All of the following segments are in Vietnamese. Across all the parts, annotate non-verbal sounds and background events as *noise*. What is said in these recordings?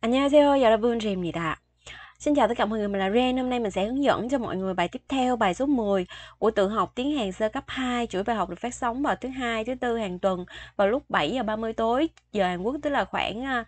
안녕하세요 여러분 Jim입니다 Xin chào tất cả mọi người, mình là Ren. Hôm nay mình sẽ hướng dẫn cho mọi người bài tiếp theo, bài số 10 của tự học tiếng Hàn sơ cấp 2. Chuỗi bài học được phát sóng vào thứ hai, thứ tư hàng tuần vào lúc 7 giờ 30 tối giờ Hàn Quốc tức là khoảng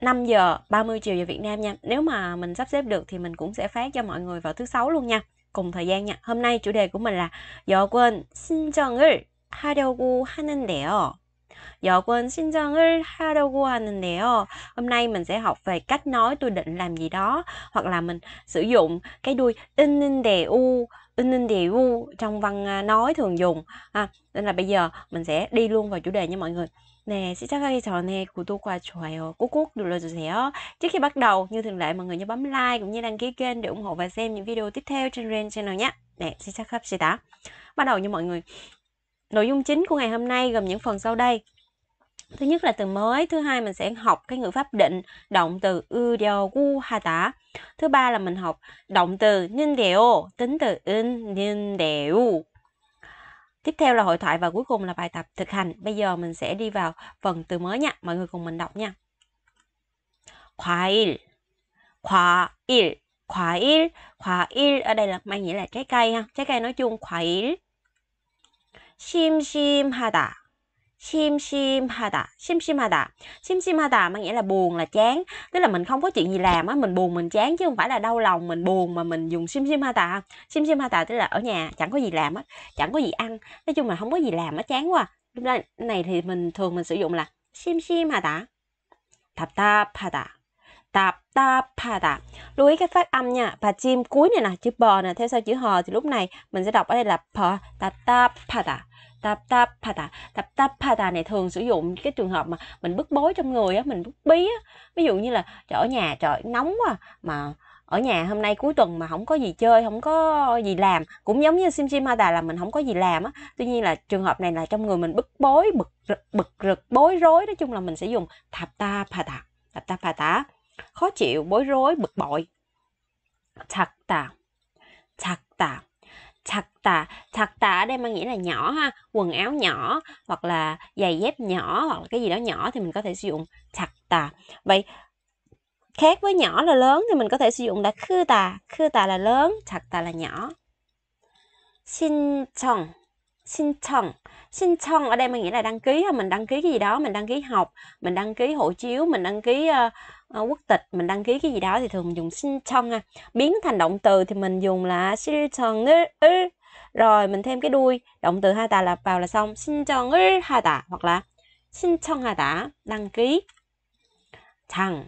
5 à, giờ 30 chiều giờ Việt Nam nha. Nếu mà mình sắp xếp được thì mình cũng sẽ phát cho mọi người vào thứ sáu luôn nha. Cùng thời gian nha. Hôm nay chủ đề của mình là giờ quên xin cho ngữ 하려고 하는데요. Xin 여권 신청을 하려고 하는데요. Hôm nay mình sẽ học về cách nói tôi định làm gì đó hoặc là mình sử dụng cái đuôi in in đề u in in đề u trong văn à, nói thường dùng. À, nên là bây giờ mình sẽ đi luôn vào chủ đề nha mọi người. Nè, nè, xin chào các của tôi 네, 시작하기 전에 구독과 좋아요 rồi 눌러주세요. Ờ, trước khi bắt đầu, như thường lệ mọi người nhớ bấm like cũng như đăng ký kênh để ủng hộ và xem những video tiếp theo trên Ren Channel nhé. Nè, xin chào 네, 시작합시다. Bắt đầu như mọi người. Nội dung chính của ngày hôm nay gồm những phần sau đây. Thứ nhất là từ mới, thứ hai mình sẽ học cái ngữ pháp định, động từ ư điều gu ha tả. Thứ ba là mình học động từ ninh đều, tính từ in ninh đều. Tiếp theo là hội thoại và cuối cùng là bài tập thực hành. Bây giờ mình sẽ đi vào phần từ mới nha, mọi người cùng mình đọc nha. il il 과일, il 과일, il ở đây là mang nghĩa là trái cây ha. Trái cây nói chung il 심심하다 심심하다 심심하다 심심하다 có nghĩa là buồn là chán tức là mình không có chuyện gì làm á mình buồn mình chán chứ không phải là đau lòng mình buồn mà mình dùng simsimhata simsimhata tức là ở nhà chẳng có gì làm á chẳng có gì ăn nói chung là không có gì làm á chán quá lúc đó này thì mình thường mình sử dụng là simsimhata 답답하다 hata lưu ý cái phát âm nha và chim cuối này nè chữ bờ nè theo sau chữ hờ thì lúc này mình sẽ đọc ở đây là p hata 답답하다. 답답하다 này thường sử dụng cái trường hợp mà mình bức bối trong người á, mình bức bí á. Ví dụ như là trời ở nhà trời nóng quá mà ở nhà hôm nay cuối tuần mà không có gì chơi, không có gì làm, cũng giống như sim sim hada là mình không có gì làm á. Tuy nhiên là trường hợp này là trong người mình bức bối, bực rực, bực rực, bối rối, nói chung là mình sẽ dùng pa ta pa ta khó chịu, bối rối, bực bội. ta 작다. ta tà 작다. tà ở đây mang nghĩa là nhỏ ha, quần áo nhỏ hoặc là giày dép nhỏ hoặc là cái gì đó nhỏ thì mình có thể sử dụng tà Vậy khác với nhỏ là lớn thì mình có thể sử dụng là khư tà khư tà là lớn, tà là nhỏ. 신청 신청 신청 ở đây mình nghĩ là đăng ký ha mình đăng ký cái gì đó mình đăng ký học mình đăng ký hộ chiếu mình đăng ký uh, Ờ, quốc tịch mình đăng ký cái gì đó thì thường mình dùng 신청 ha. À. biến thành động từ thì mình dùng là 신청을 rồi mình thêm cái đuôi động từ 하다 là vào là xong 신청을 하다 hoặc là 신청하다 đăng ký chẳng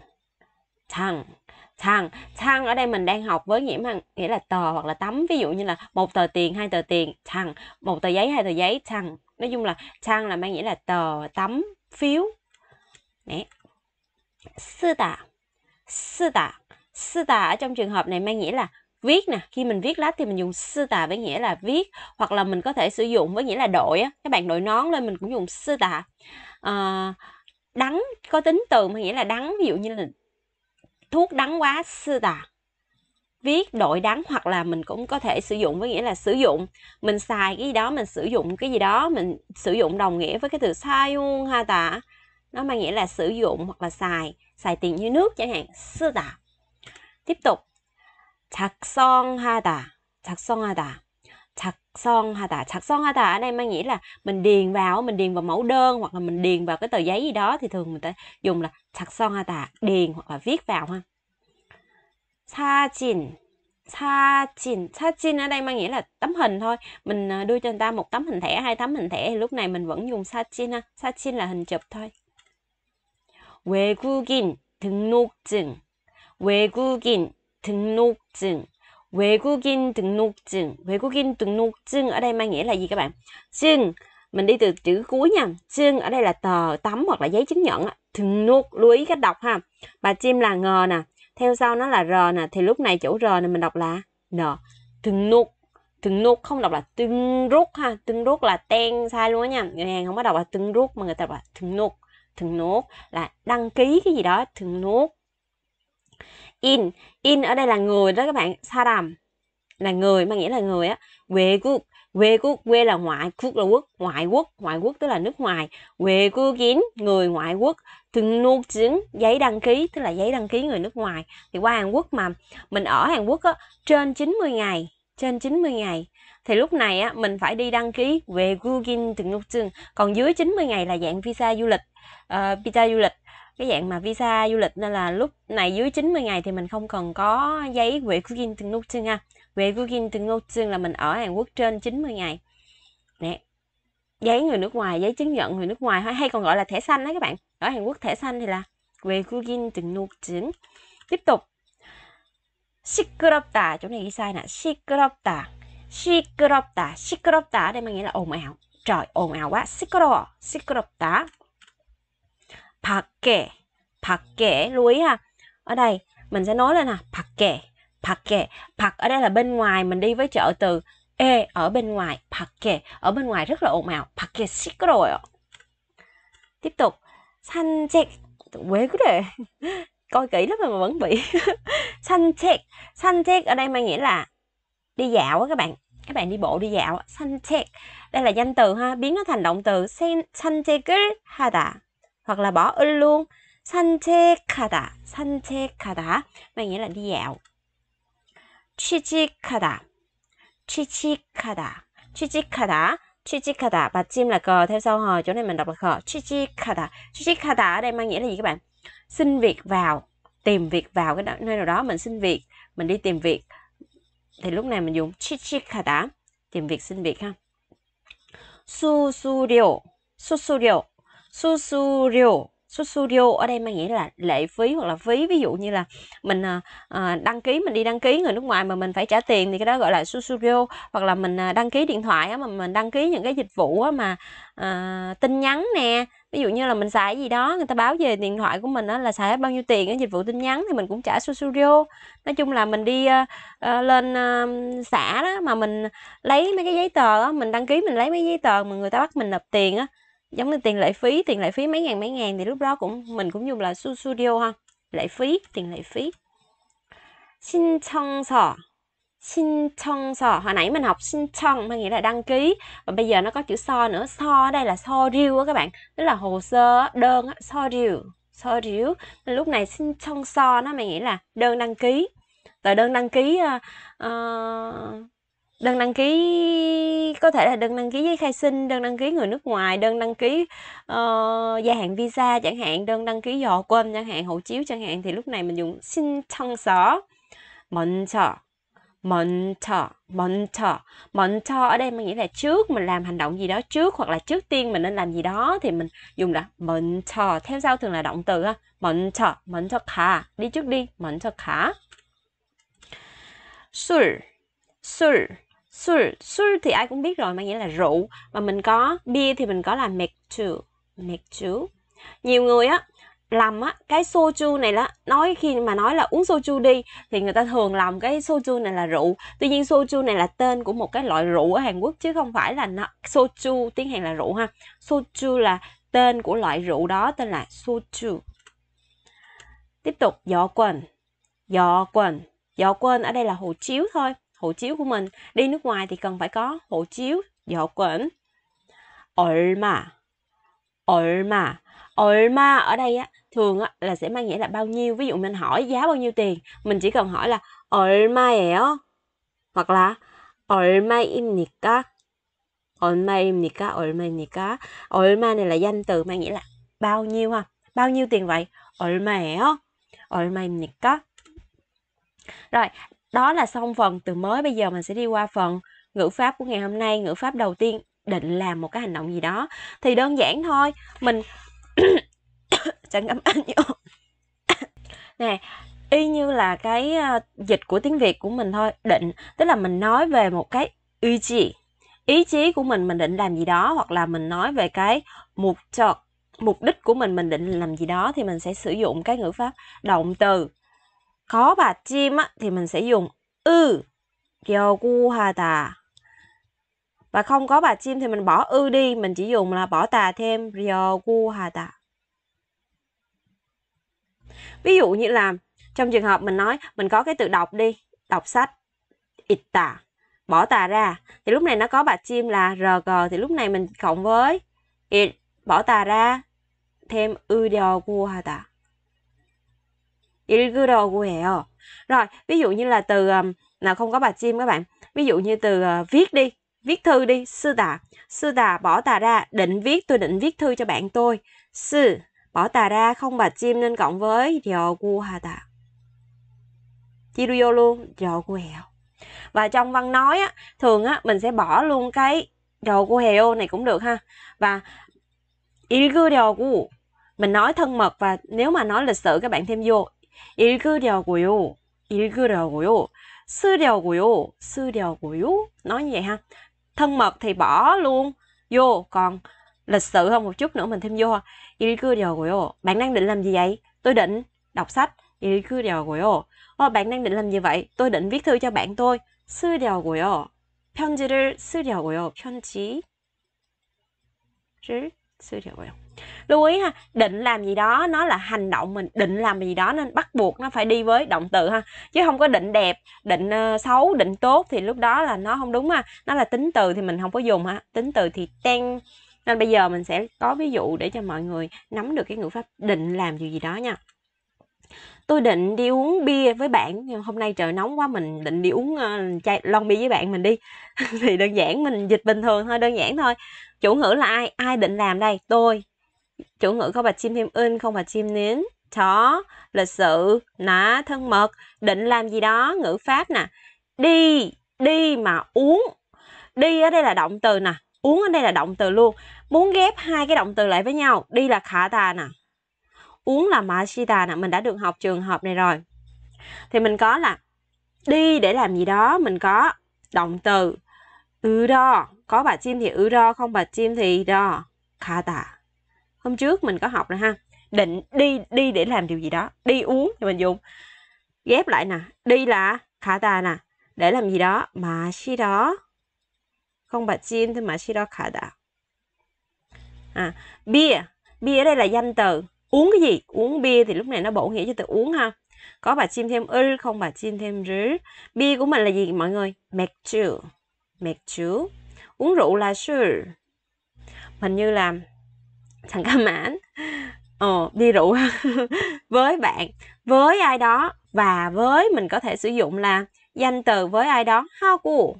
chẳng thằng thằng ở đây mình đang học với nghĩa hàng nghĩa là tờ hoặc là tấm ví dụ như là một tờ tiền hai tờ tiền thằng một tờ giấy hai tờ giấy thằng nói chung là thằng là mang nghĩa là tờ tấm phiếu nè sư tạ sư tạ sư tạ ở trong trường hợp này mang nghĩa là viết nè khi mình viết lá thì mình dùng sư tà với nghĩa là viết hoặc là mình có thể sử dụng với nghĩa là đội á các bạn đội nón lên mình cũng dùng sư tà à, ờ, đắng có tính từ mà nghĩa là đắng ví dụ như là thuốc đắng quá sư tà viết đội đắng hoặc là mình cũng có thể sử dụng với nghĩa là sử dụng mình xài cái gì đó mình sử dụng cái gì đó mình sử dụng đồng nghĩa với cái từ sai ha tạ nó mang nghĩa là sử dụng hoặc là xài xài tiền như nước chẳng hạn sư đà tiếp tục son son son ha ha ha 작성하다 son ha 작성하다 ở đây mang nghĩa là mình điền vào mình điền vào mẫu đơn hoặc là mình điền vào cái tờ giấy gì đó thì thường người ta dùng là son ha 작성하다 điền hoặc là viết vào ha 사진 사진 사진 ở đây mang nghĩa là tấm hình thôi mình à, đưa cho người ta một tấm hình thẻ hai tấm hình thẻ thì lúc này mình vẫn dùng 사진 ha 사진 là hình chụp thôi 외국인 등록증, 외국인 등록증, 외국인 등록증, 외국인 등록증 ở đây mang nghĩa là gì các bạn? Chứng, mình đi từ chữ cuối nha. Chứng ở đây là tờ tấm hoặc là giấy chứng nhận. Thường nuốt, lưu ý cách đọc ha. Bà chim là ngờ nè, theo sau nó là r nè, thì lúc này chỗ r này mình đọc là n. Thường nuốt, từng nốt không đọc là từng rút ha từng rút là ten sai luôn á nha người hàng không có đọc là từng rút mà người ta đọc là từng nốt thường nốt là đăng ký cái gì đó thường nốt in in ở đây là người đó các bạn saram là người mà nghĩa là người á quê quốc quê quốc quê là ngoại quốc là quốc ngoại quốc ngoại quốc tức là nước ngoài quê quốc kiến người ngoại quốc thường nuốt chứng giấy đăng ký tức là giấy đăng ký người nước ngoài thì qua Hàn Quốc mà mình ở Hàn Quốc á, trên 90 ngày trên 90 ngày thì lúc này á, mình phải đi đăng ký về Gugin từng lúc trường còn dưới 90 ngày là dạng visa du lịch uh, visa du lịch cái dạng mà visa du lịch nên là lúc này dưới 90 ngày thì mình không cần có giấy về Gugin từng lúc trường ha về Gugin từng lúc trường là mình ở Hàn Quốc trên 90 ngày Nè. giấy người nước ngoài giấy chứng nhận người nước ngoài hay còn gọi là thẻ xanh đấy các bạn ở Hàn Quốc thẻ xanh thì là về Gugin từng lúc trường tiếp tục 시끄럽다. 좀 sai nè 시끄럽다. 시끄럽다. 시끄럽다. đây mình nghĩa là ồn ào. Trời ồn ào quá. 시끄러워. 시끄럽다. 밖에. 밖에. Lưu ý ha. Ở đây mình sẽ nói lên nè. 밖에. 밖에. 밖 ở đây là bên ngoài. Mình đi với chợ từ e ở bên ngoài. 밖에. Ở bên ngoài rất là ồn ào. 밖에 시끄러워요. Tiếp tục. 산책. 왜 그래? coi kỹ lắm mà vẫn bị 산책 *laughs* 산책 ở đây mang nghĩa là đi dạo á các bạn các bạn đi bộ đi dạo 산책 đây là danh từ ha biến nó thành động từ 산책을 하다 hoặc là bỏ 을 luôn 산책하다 산책하다 mang nghĩa là đi dạo 취직하다 취직하다 취직하다 취직하다 và chim là cờ theo sau hồi chỗ này mình đọc là khờ 취직하다 취직하다 ở đây mang nghĩa là gì các bạn xin việc vào tìm việc vào cái nơi nào đó mình xin việc mình đi tìm việc thì lúc này mình dùng chichikada tìm việc xin việc ha su su liệu su su liệu su su liệu số studio ở đây mang nghĩa là lệ phí hoặc là phí ví dụ như là mình à, à, đăng ký mình đi đăng ký người nước ngoài mà mình phải trả tiền thì cái đó gọi là số studio hoặc là mình à, đăng ký điện thoại á, mà mình đăng ký những cái dịch vụ á, mà à, tin nhắn nè ví dụ như là mình xài gì đó người ta báo về điện thoại của mình đó là xài bao nhiêu tiền cái dịch vụ tin nhắn thì mình cũng trả số studio nói chung là mình đi uh, uh, lên uh, xã đó mà mình lấy mấy cái giấy tờ đó, mình đăng ký mình lấy mấy giấy tờ mà người ta bắt mình nộp tiền á giống như tiền lệ phí tiền lệ phí mấy ngàn mấy ngàn thì lúc đó cũng mình cũng dùng là studio ha lệ phí tiền lệ phí xin thông sò xin thông sò hồi nãy mình học xin thông hay nghĩa là đăng ký và bây giờ nó có chữ so nữa so ở đây là so riu á các bạn tức là hồ sơ đơn so riu so riu lúc này xin thông so nó mày nghĩ là đơn đăng ký tờ đơn đăng ký uh, đơn đăng ký có thể là đơn đăng ký giấy khai sinh đơn đăng ký người nước ngoài đơn đăng ký uh, gia hạn visa chẳng hạn đơn đăng ký dò quên chẳng hạn hộ chiếu chẳng hạn thì lúc này mình dùng xin thân sở mận mận mận 먼저 mận 먼저 ở đây mình nghĩ là trước mình làm hành động gì đó trước hoặc là trước tiên mình nên làm gì đó thì mình dùng là mận 먼저 theo sau thường là động từ ha mận 먼저 khả đi trước đi mận 먼저 khả, 술, 술, Sul sur thì ai cũng biết rồi mà nghĩa là rượu Mà mình có bia thì mình có là mektu Mektu Nhiều người á lầm á cái soju này là nói khi mà nói là uống soju đi thì người ta thường làm cái soju này là rượu tuy nhiên soju này là tên của một cái loại rượu ở Hàn Quốc chứ không phải là nó, soju tiếng Hàn là rượu ha soju là tên của loại rượu đó tên là soju tiếp tục giỏ quần giỏ quần giỏ quần ở đây là hồ chiếu thôi hộ chiếu của mình. Đi nước ngoài thì cần phải có hộ chiếu 여권. 얼마. 얼마. 얼마 ở đây á thường á, là sẽ mang nghĩa là bao nhiêu. Ví dụ mình hỏi giá bao nhiêu tiền, mình chỉ cần hỏi là 얼마예요 hoặc là 얼마입니까? 얼마입니까? 얼마입니까? 얼마 này là danh từ mang nghĩa là bao nhiêu ha. Bao nhiêu tiền vậy? 얼마예요? 얼마입니까? Rồi, đó là xong phần từ mới, bây giờ mình sẽ đi qua phần ngữ pháp của ngày hôm nay. Ngữ pháp đầu tiên định làm một cái hành động gì đó thì đơn giản thôi, mình chẳng cảm ơn Nè, y như là cái ờ, dịch của tiếng Việt của mình thôi, định tức là mình nói về một cái ý chí. Ý chí của mình mình định làm gì đó hoặc là mình nói về cái mục trọt mục đích của mình mình định làm gì đó thì mình sẽ sử dụng cái ngữ pháp động từ có bà chim thì mình sẽ dùng ư 여고하다 và không có bà chim thì mình bỏ ư đi mình chỉ dùng là bỏ tà thêm 여고하다 ví dụ như là trong trường hợp mình nói mình có cái từ đọc đi đọc sách itta bỏ tà ra thì lúc này nó có bà chim là rg thì lúc này mình cộng với it bỏ tà ra thêm ư hà 여고하다 일그러 구해요. Rồi, ví dụ như là từ nào không có bà chim các bạn. Ví dụ như từ ờ, viết đi, viết thư đi, sư tà. Sư tà bỏ tà ra, định viết, tôi định viết thư cho bạn tôi. Sư, bỏ tà ra, không bà chim nên cộng với ryo gu ha tà. Chiruyo luôn, ryo gu hẹo. Và trong văn nói á, thường á, mình sẽ bỏ luôn cái ryo gu hẹo này cũng được ha. Và 일그려 gu, mình nói thân mật và nếu mà nói lịch sử các bạn thêm vô 읽으려고요. 읽으려고요. 쓰려고요. 쓰려고요. Nói như vậy ha. Thân mật thì bỏ luôn vô. Còn lịch sự hơn một chút nữa mình thêm vô 읽으려고요. Bạn đang định làm gì vậy? Tôi định đọc sách. 읽으려고요. Ờ, bạn đang định làm gì vậy? Tôi định viết thư cho bạn tôi. 쓰려고요. 편지를 쓰려고요. 편지를 쓰려고요 lưu ý ha định làm gì đó nó là hành động mình định làm gì đó nên bắt buộc nó phải đi với động từ ha chứ không có định đẹp định ờ, xấu định tốt thì lúc đó là nó không đúng ha nó là tính từ thì mình không có dùng ha tính từ thì ten nên bây giờ mình sẽ có ví dụ để cho mọi người nắm được cái ngữ pháp định làm gì gì đó nha tôi định đi uống bia với bạn nhưng hôm nay trời nóng quá mình định đi uống uh, chai lon bia với bạn mình đi *laughs* thì đơn giản mình dịch bình thường thôi đơn giản thôi chủ ngữ là ai ai định làm đây tôi chủ ngữ không phải chim thêm in không phải chim nến chó lịch sự nã thân mật định làm gì đó ngữ pháp nè đi đi mà uống đi ở đây là động từ nè uống ở đây là động từ luôn muốn ghép hai cái động từ lại với nhau đi là khả tà nè uống là mashita nè mình đã được học trường hợp này rồi thì mình có là đi để làm gì đó mình có động từ ư đo có bà chim thì ư đo không bà chim thì đo khả tà hôm trước mình có học rồi ha định đi đi để làm điều gì đó đi uống thì mình dùng ghép lại nè đi là khả ta nè để làm gì đó mà khi đó không bạch chim thì mà khi đó khả ta à bia bia đây là danh từ uống cái gì uống bia thì lúc này nó bổ nghĩa cho từ uống ha có bà chim thêm ư không bà chim thêm rứ bia của mình là gì mọi người mẹt chữ mẹt chữ uống rượu là sư mình như làm chẳng cả mãn ờ, đi rượu *laughs* với bạn với ai đó và với mình có thể sử dụng là danh từ với ai đó 하고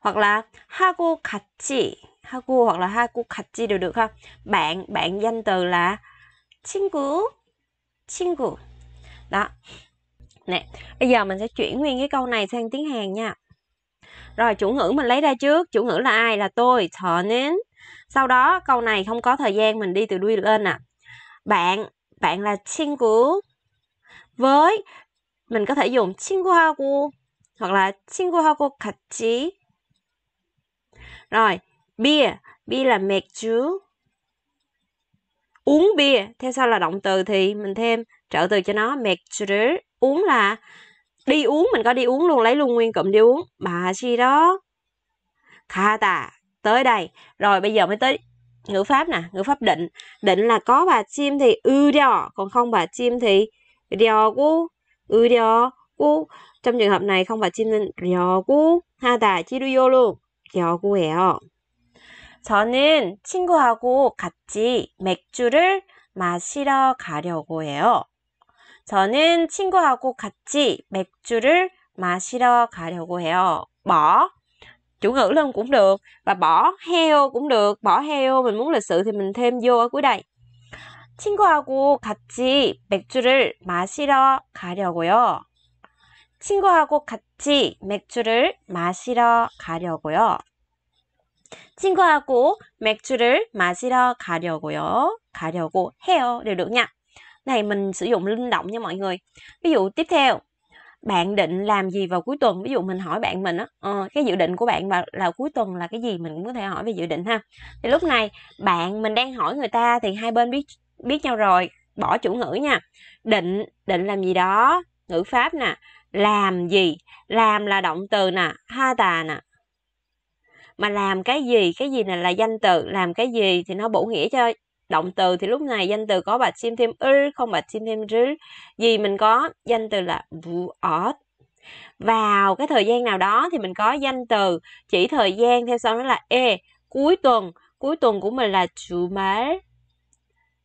hoặc là 하고 같이 하고 hoặc là 하고 같이 đều được ha bạn bạn danh từ là chingu chingu đó nè bây giờ mình sẽ chuyển nguyên cái câu này sang tiếng Hàn nha rồi chủ ngữ mình lấy ra trước chủ ngữ là ai là tôi thọ nến sau đó câu này không có thời gian mình đi từ đuôi lên à. bạn bạn là của với mình có thể dùng của 친구하고 hoặc là của 친구하고 같이 rồi bia bia là 맥주 uống bia theo sau là động từ thì mình thêm trợ từ cho nó 맥주를 uống là đi uống mình có đi uống luôn lấy luôn nguyên cụm đi uống bà chi đó 가다 tới đây rồi bây giờ mới tới ngữ pháp nè ngữ pháp định định là có bà chim thì ư đeo còn không bà chim thì đeo cú ư đeo cú trong trường hợp này không bà chim nên đeo cú ha tà chi đuyo luôn đeo cú heo 저는 친구하고 같이 맥주를 마시러 가려고 해요. 저는 친구하고 같이 맥주를 마시러 가려고 해요. 뭐? chủ ngữ luôn cũng được và bỏ heo cũng được bỏ heo mình muốn lịch sự thì mình thêm vô ở cuối đây 친구하고 같이 맥주를 마시러 가려고요. 친구하고 같이 맥주를 마시러 가려고요. 친구하고 맥주를 마시러 가려고요. 가려고 해요. đều được nha. Này mình sử dụng linh động nha mọi người. Ví dụ tiếp theo bạn định làm gì vào cuối tuần ví dụ mình hỏi bạn mình á uh, cái dự định của bạn là, là cuối tuần là cái gì mình cũng có thể hỏi về dự định ha thì lúc này bạn mình đang hỏi người ta thì hai bên biết biết nhau rồi bỏ chủ ngữ nha định định làm gì đó ngữ pháp nè làm gì làm là động từ nè ha tà nè mà làm cái gì cái gì này là danh từ làm cái gì thì nó bổ nghĩa cho động từ thì lúc này danh từ có bạch chim thêm ư không bạch chim thêm rứ gì mình có danh từ là vụ ọt vào cái thời gian nào đó thì mình có danh từ chỉ thời gian theo sau đó là e cuối tuần cuối tuần của mình là chủ máy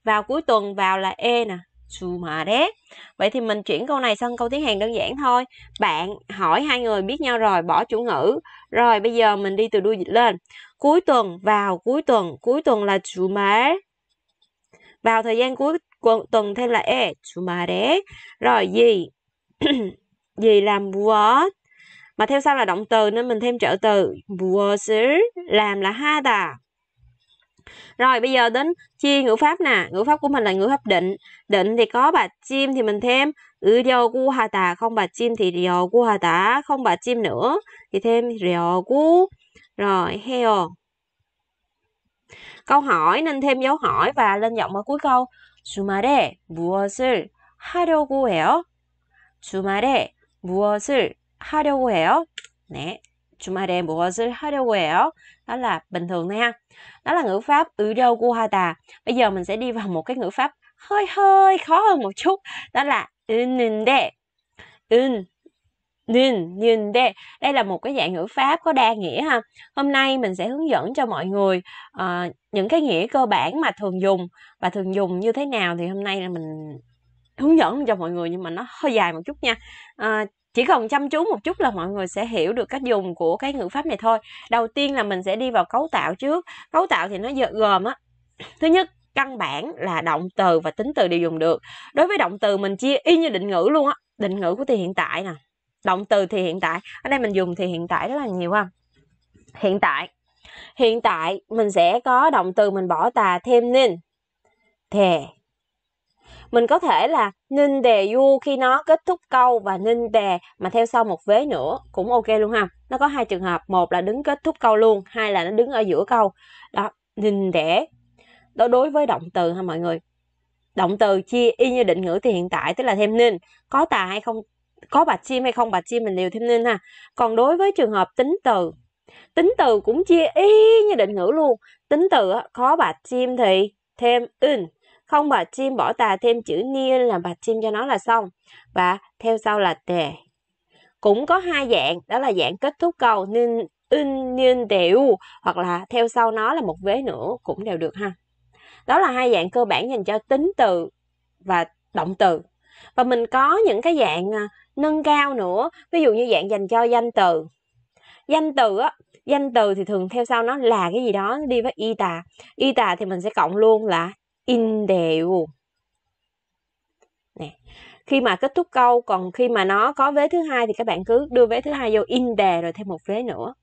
vào cuối tuần vào là e nè chủ mà đấy vậy thì mình chuyển câu này sang câu tiếng hàn đơn giản thôi bạn hỏi hai người biết nhau rồi bỏ chủ ngữ rồi bây giờ mình đi từ đuôi dịch lên cuối tuần vào cuối tuần cuối tuần là chủ máy vào thời gian cuối tuần thêm là e 주말에 rồi gì gì *clears throat* làm what mà theo sau là động từ nên mình thêm trợ từ 무엇을 làm là ha 하다 rồi bây giờ đến chia ngữ pháp nè ngữ pháp của mình là ngữ pháp định định thì có bà chim thì mình thêm ừ điều gu hà tà không bà chim thì điều gu hà tà không bà chim nữa thì thêm điều gu rồi heo Câu hỏi nên thêm dấu hỏi và lên giọng ở cuối câu. 주말에 무엇을 하려고 해요? 주말에 무엇을 하려고 해요? 네, 주말에 무엇을 하려고 해요? Đó là bình thường thôi ha. Đó là ngữ pháp 으려고 하다. Bây giờ mình sẽ đi vào một cái ngữ pháp hơi hơi khó hơn một chút. Đó là 있는데. 은 nhìn nhìn đây đây là một cái dạng ngữ pháp có đa nghĩa ha hôm nay mình sẽ hướng dẫn cho mọi người uh, những cái nghĩa cơ bản mà thường dùng và thường dùng như thế nào thì hôm nay là mình hướng dẫn cho mọi người nhưng mà nó hơi dài một chút nha uh, chỉ cần chăm chú một chút là mọi người sẽ hiểu được cách dùng của cái ngữ pháp này thôi đầu tiên là mình sẽ đi vào cấu tạo trước cấu tạo thì nó gồm á thứ nhất căn bản là động từ và tính từ đều dùng được đối với động từ mình chia y như định ngữ luôn á định ngữ của thì hiện tại nè động từ thì hiện tại ở đây mình dùng thì hiện tại rất là nhiều ha hiện tại hiện tại mình sẽ có động từ mình bỏ tà thêm nên thề mình có thể là ninh đề du khi nó kết thúc câu và ninh đề mà theo sau một vế nữa cũng ok luôn ha nó có hai trường hợp một là đứng kết thúc câu luôn hai là nó đứng ở giữa câu đó ninh đẻ đó đối với động từ ha mọi người động từ chia y như định ngữ thì hiện tại tức là thêm nên có tà hay không có bạch chim hay không bạch chim mình đều thêm nên ha còn đối với trường hợp tính từ tính từ cũng chia y như định ngữ luôn tính từ có bạch chim thì thêm in không bạch chim bỏ tà thêm chữ niên là bạch chim cho nó là xong và theo sau là tề cũng có hai dạng đó là dạng kết thúc câu nên in nên đều hoặc là theo sau nó là một vế nữa cũng đều được ha đó là hai dạng cơ bản dành cho tính từ và động từ và mình có những cái dạng à, nâng cao nữa ví dụ như dạng dành cho danh từ danh từ á danh từ thì thường theo sau nó là cái gì đó đi với y tà y tà thì mình sẽ cộng luôn là in đều nè khi mà kết thúc câu còn khi mà nó có vế thứ hai thì các bạn cứ đưa vế thứ hai vô in đề rồi thêm một vế nữa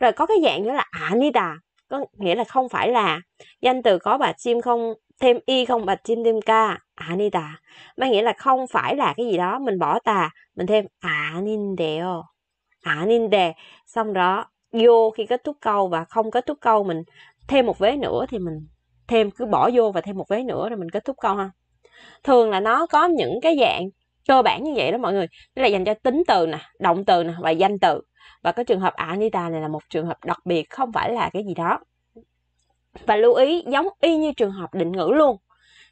rồi có cái dạng nữa là anita có nghĩa là không phải là danh từ có bà sim không thêm y không bạch chim thêm ca anita à, mang nghĩa là không phải là cái gì đó mình bỏ tà mình thêm anindeo à, aninde à, xong đó vô khi kết thúc câu và không kết thúc câu mình thêm một vế nữa thì mình thêm cứ bỏ vô và thêm một vế nữa rồi mình kết thúc câu ha thường là nó có những cái dạng cơ bản như vậy đó mọi người tức là dành cho tính từ nè động từ nè và danh từ và cái trường hợp anita này là một trường hợp đặc biệt không phải là cái gì đó và lưu ý giống y như trường hợp định ngữ luôn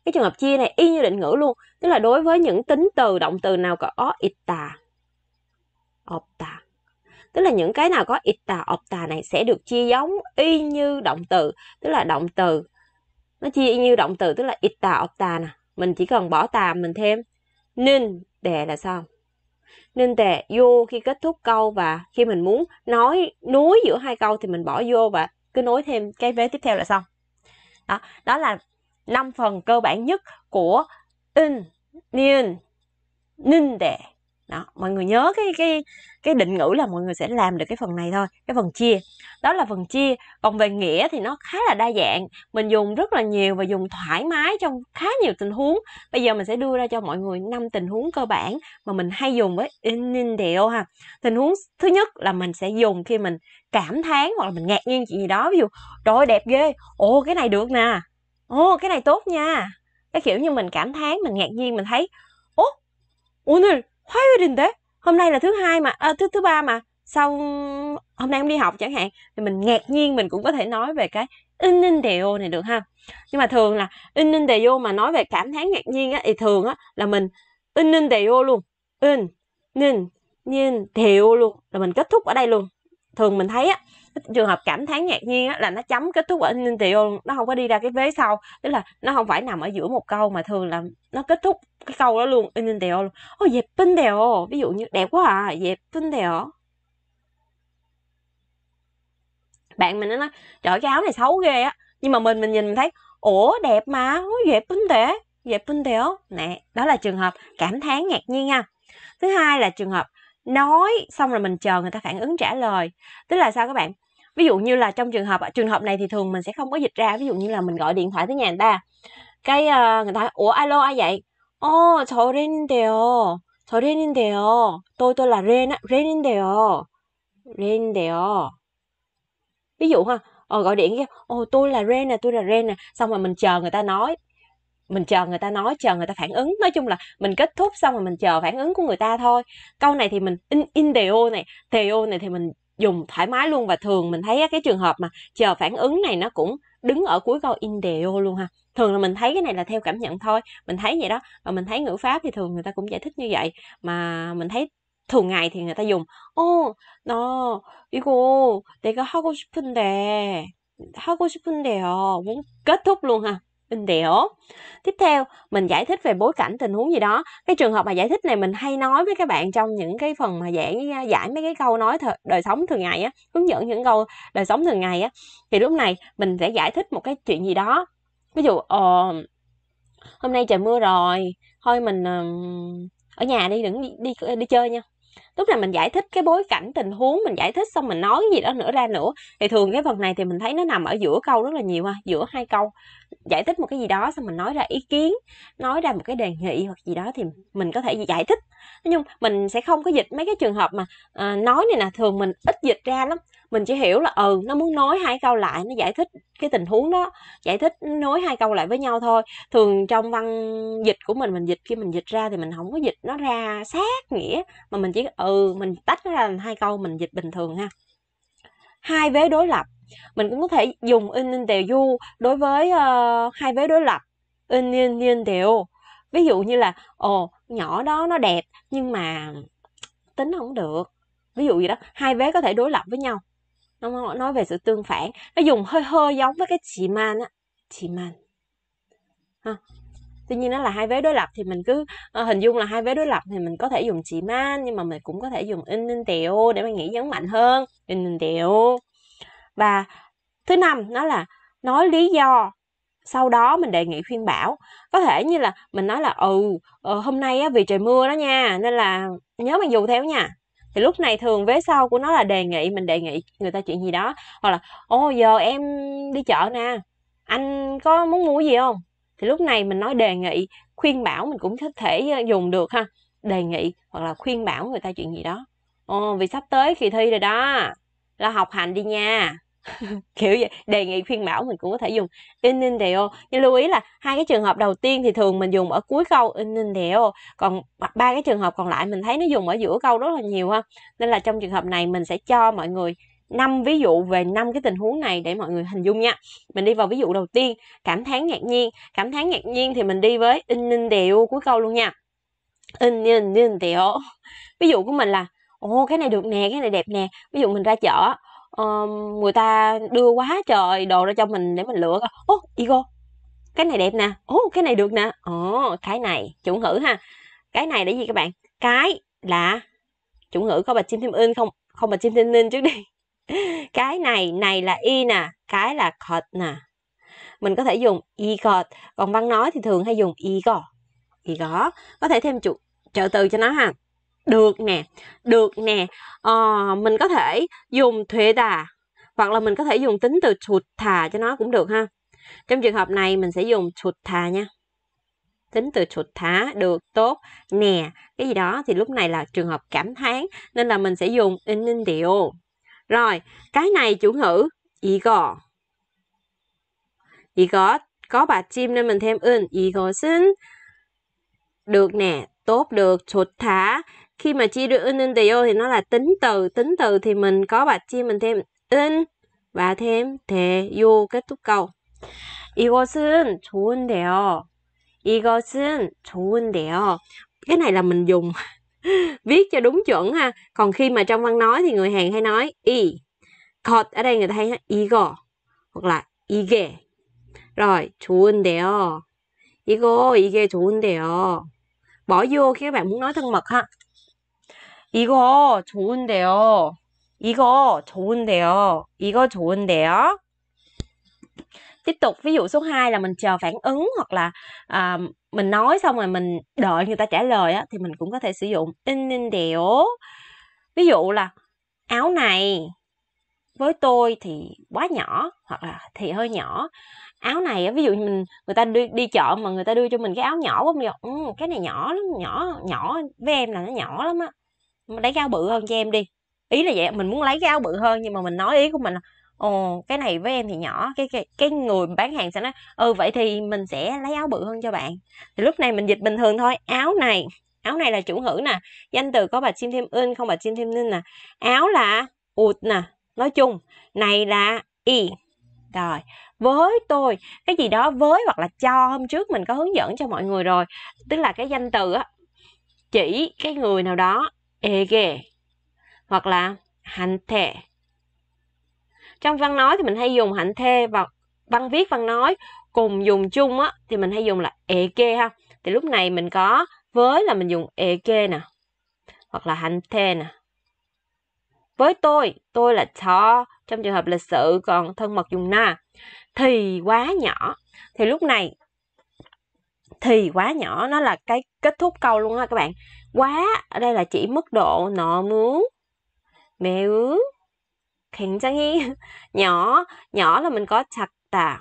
cái trường hợp chia này y như định ngữ luôn tức là đối với những tính từ động từ nào có ita opta tức là những cái nào có ita opta này sẽ được chia giống y như động từ tức là động từ nó chia y như động từ tức là ita opta nè mình chỉ cần bỏ tà mình thêm nên đề là sao nên tè vô khi kết thúc câu và khi mình muốn nói nối giữa hai câu thì mình bỏ vô và cứ nối thêm cái vế tiếp theo là xong đó đó là năm phần cơ bản nhất của in niên ninh đệ đó mọi người nhớ cái cái cái định ngữ là mọi người sẽ làm được cái phần này thôi cái phần chia đó là phần chia còn về nghĩa thì nó khá là đa dạng mình dùng rất là nhiều và dùng thoải mái trong khá nhiều tình huống bây giờ mình sẽ đưa ra cho mọi người năm tình huống cơ bản mà mình hay dùng với in ha tình huống thứ nhất là mình sẽ dùng khi mình cảm thán hoặc là mình ngạc nhiên chuyện gì đó ví dụ trời ơi đẹp ghê ồ cái này được nè ồ cái này tốt nha cái kiểu như mình cảm thán mình ngạc nhiên mình thấy ố 오늘 화요일인데 hôm nay là thứ hai mà à, thứ thứ ba mà sau hôm nay không đi học chẳng hạn thì mình ngạc nhiên mình cũng có thể nói về cái in in deo này được ha nhưng mà thường là in in deo mà nói về cảm thấy ngạc nhiên á thì thường á là mình in in deo luôn in nin nhiên deo luôn là mình kết thúc ở đây luôn thường mình thấy á trường hợp cảm thấy ngạc nhiên á, là nó chấm kết thúc ở ninh tiệu nó không có đi ra cái vế sau tức là nó không phải nằm ở giữa một câu mà thường là nó kết thúc cái câu đó luôn ninh tiệu luôn ôi dẹp pin tiệu ví dụ như đẹp quá à dẹp pin tiệu bạn mình nó nói trời cái áo này xấu ghê á nhưng mà mình mình nhìn mình thấy ủa đẹp mà dẹp tinh tế dẹp tinh tế nè đó là trường hợp cảm thán ngạc nhiên nha thứ hai là trường hợp nói xong rồi mình chờ người ta phản ứng trả lời tức là sao các bạn ví dụ như là trong trường hợp trường hợp này thì thường mình sẽ không có dịch ra ví dụ như là mình gọi điện thoại tới nhà người ta cái uh, người ta ủa alo ai vậy ồ oh, sorrendeo sorrendeo tôi tôi là ren á ren rendeo ví dụ ha ờ, gọi điện kia, ồ tôi là ren nè tôi là ren nè xong rồi mình chờ người ta nói mình chờ người ta nói chờ người ta phản ứng nói chung là mình kết thúc xong rồi mình chờ phản ứng của người ta thôi câu này thì mình in in theo này theo này thì mình dùng thoải mái luôn và thường mình thấy cái trường hợp mà chờ phản ứng này nó cũng đứng ở cuối câu in theo luôn ha thường là mình thấy cái này là theo cảm nhận thôi mình thấy vậy đó và mình thấy ngữ pháp thì thường người ta cũng giải thích như vậy mà mình thấy thường ngày thì người ta dùng ô, nó, để 어, 나 이거 내가 하고 싶은데 하고 싶은데요. Muốn kết thúc luôn ha. 인데요. Tiếp theo, mình giải thích về bối cảnh tình huống gì đó. Cái trường hợp mà giải thích này mình hay nói với các bạn trong những cái phần mà giảng giải mấy cái câu nói th- đời sống thường ngày á, hướng dẫn những câu đời sống thường ngày á. Thì lúc này mình sẽ giải thích một cái chuyện gì đó. Ví dụ ờ hôm nay trời mưa rồi, thôi mình ở nhà đi đừng đi đi, đi chơi nha lúc nào mình giải thích cái bối cảnh tình huống mình giải thích xong mình nói gì đó nữa ra nữa thì thường cái phần này thì mình thấy nó nằm ở giữa câu rất là nhiều ha giữa hai câu giải thích một cái gì đó xong mình nói ra ý kiến nói ra một cái đề nghị hoặc gì đó thì mình có thể giải thích nhưng mình sẽ không có dịch mấy cái trường hợp mà à, nói này nè thường mình ít dịch ra lắm mình chỉ hiểu là ừ nó muốn nói hai câu lại nó giải thích cái tình huống đó giải thích nối hai câu lại với nhau thôi thường trong văn dịch của mình mình dịch khi mình dịch ra thì mình không có dịch nó ra sát nghĩa mà mình chỉ ừ mình tách ra làm hai câu mình dịch bình thường ha hai vế đối lập mình cũng có thể dùng in in tèo du đối với uh, hai vế đối lập in in in tèo ví dụ như là ồ nhỏ đó nó đẹp nhưng mà tính không được ví dụ gì đó hai vế có thể đối lập với nhau nó nói về sự tương phản nó dùng hơi hơi giống với cái chị man á chị man ha tuy nhiên nó là hai vế đối lập thì mình cứ uh, hình dung là hai vế đối lập thì mình có thể dùng chị man nhưng mà mình cũng có thể dùng in ninh tẹo để mà nghĩ nhấn mạnh hơn in ninh tẹo và thứ năm nó là nói lý do sau đó mình đề nghị khuyên bảo có thể như là mình nói là ừ, ờ, hôm nay á, vì trời mưa đó nha nên là nhớ mình dù theo nha thì lúc này thường vế sau của nó là đề nghị mình đề nghị người ta chuyện gì đó hoặc là ô giờ em đi chợ nè anh có muốn mua gì không thì lúc này mình nói đề nghị khuyên bảo mình cũng có thể dùng được ha đề nghị hoặc là khuyên bảo người ta chuyện gì đó ồ vì sắp tới kỳ thi rồi đó là học hành đi nha *laughs* kiểu vậy đề nghị phiên bản mình cũng có thể dùng in in deo nhưng lưu ý là hai cái trường hợp đầu tiên thì thường mình dùng ở cuối câu in in deo còn ba cái trường hợp còn lại mình thấy nó dùng ở giữa câu rất là nhiều ha nên là trong trường hợp này mình sẽ cho mọi người năm ví dụ về năm cái tình huống này để mọi người hình dung nha mình đi vào ví dụ đầu tiên cảm thán ngạc nhiên cảm thán ngạc nhiên thì mình đi với in in deo cuối câu luôn nha in in in deo ví dụ của mình là ồ cái này được nè cái này đẹp nè ví dụ mình ra chợ um, người ta đưa quá trời đồ ra cho mình để mình lựa coi ô oh, ego, cái này đẹp nè ô oh, cái này được nè ồ oh, cái này chủ ngữ ha cái này là gì các bạn cái là chủ ngữ có bà chim thêm in không không bà chim thêm in trước đi *laughs* cái này này là y nè cái là cọt nè mình có thể dùng y cọt còn văn nói thì thường hay dùng y gò y gõ có thể thêm chủ trợ từ cho nó ha được nè được nè à, mình có thể dùng thuế đà hoặc là mình có thể dùng tính từ chuột thà cho nó cũng được ha trong trường hợp này mình sẽ dùng chuột thà nha tính từ chuột thả được tốt nè cái gì đó thì lúc này là trường hợp cảm thán nên là mình sẽ dùng in in điệu rồi cái này chủ ngữ 이거 이거 có bà chim nên mình thêm in xin được nè tốt được chuột thả khi mà chia đôi in in đều thì nó là tính từ tính từ thì mình có bạch chia mình thêm in và thêm thể yu kết thúc câu 이것은 좋은데요 이것은 좋은데요 cái này là mình dùng *laughs* viết cho đúng chuẩn ha còn khi mà trong văn nói thì người Hàn hay nói y cọt ở đây người ta hay nói y gò hoặc là y ghê rồi 좋은데요 이거 이게 좋은데요 bỏ vô khi các bạn muốn nói thân mật ha 이거 좋은데요. 이거 좋은데요. 이거 좋은데요. Tiếp tục ví dụ số 2 là mình chờ phản ứng hoặc là à, mình nói xong rồi mình đợi người ta trả lời á, thì mình cũng có thể sử dụng in in đẻo. Ví dụ là áo này với tôi thì quá nhỏ hoặc là thì hơi nhỏ áo này ví dụ như mình người ta đi đi chợ mà người ta đưa cho mình cái áo nhỏ quá mình ừ, cái này nhỏ lắm nhỏ nhỏ với em là nó nhỏ lắm á lấy cái áo bự hơn cho em đi ý là vậy mình muốn lấy cái áo bự hơn nhưng mà mình nói ý của mình là ồ cái này với em thì nhỏ cái cái, cái người bán hàng sẽ nói ừ vậy thì mình sẽ lấy áo bự hơn cho bạn thì lúc này mình dịch bình thường thôi áo này áo này là chủ ngữ nè danh từ có bà chim thêm in không bà chim thêm in nè áo là ụt nè nói chung này là y rồi với tôi cái gì đó với hoặc là cho hôm trước mình có hướng dẫn cho mọi người rồi tức là cái danh từ á chỉ cái người nào đó 에게 hoặc là hạnh thể. Trong văn nói thì mình hay dùng hạnh thê và văn viết văn nói cùng dùng chung á thì mình hay dùng là eke ha. Thì lúc này mình có với là mình dùng eke nè hoặc là hạnh thê nè. Với tôi, tôi là cho trong trường hợp lịch sự còn thân mật dùng na thì quá nhỏ. Thì lúc này thì quá nhỏ nó là cái kết thúc câu luôn á các bạn quá đây là chỉ mức độ nọ mẹ 너무 매우 굉장히 nhỏ nhỏ là mình có chặt 작다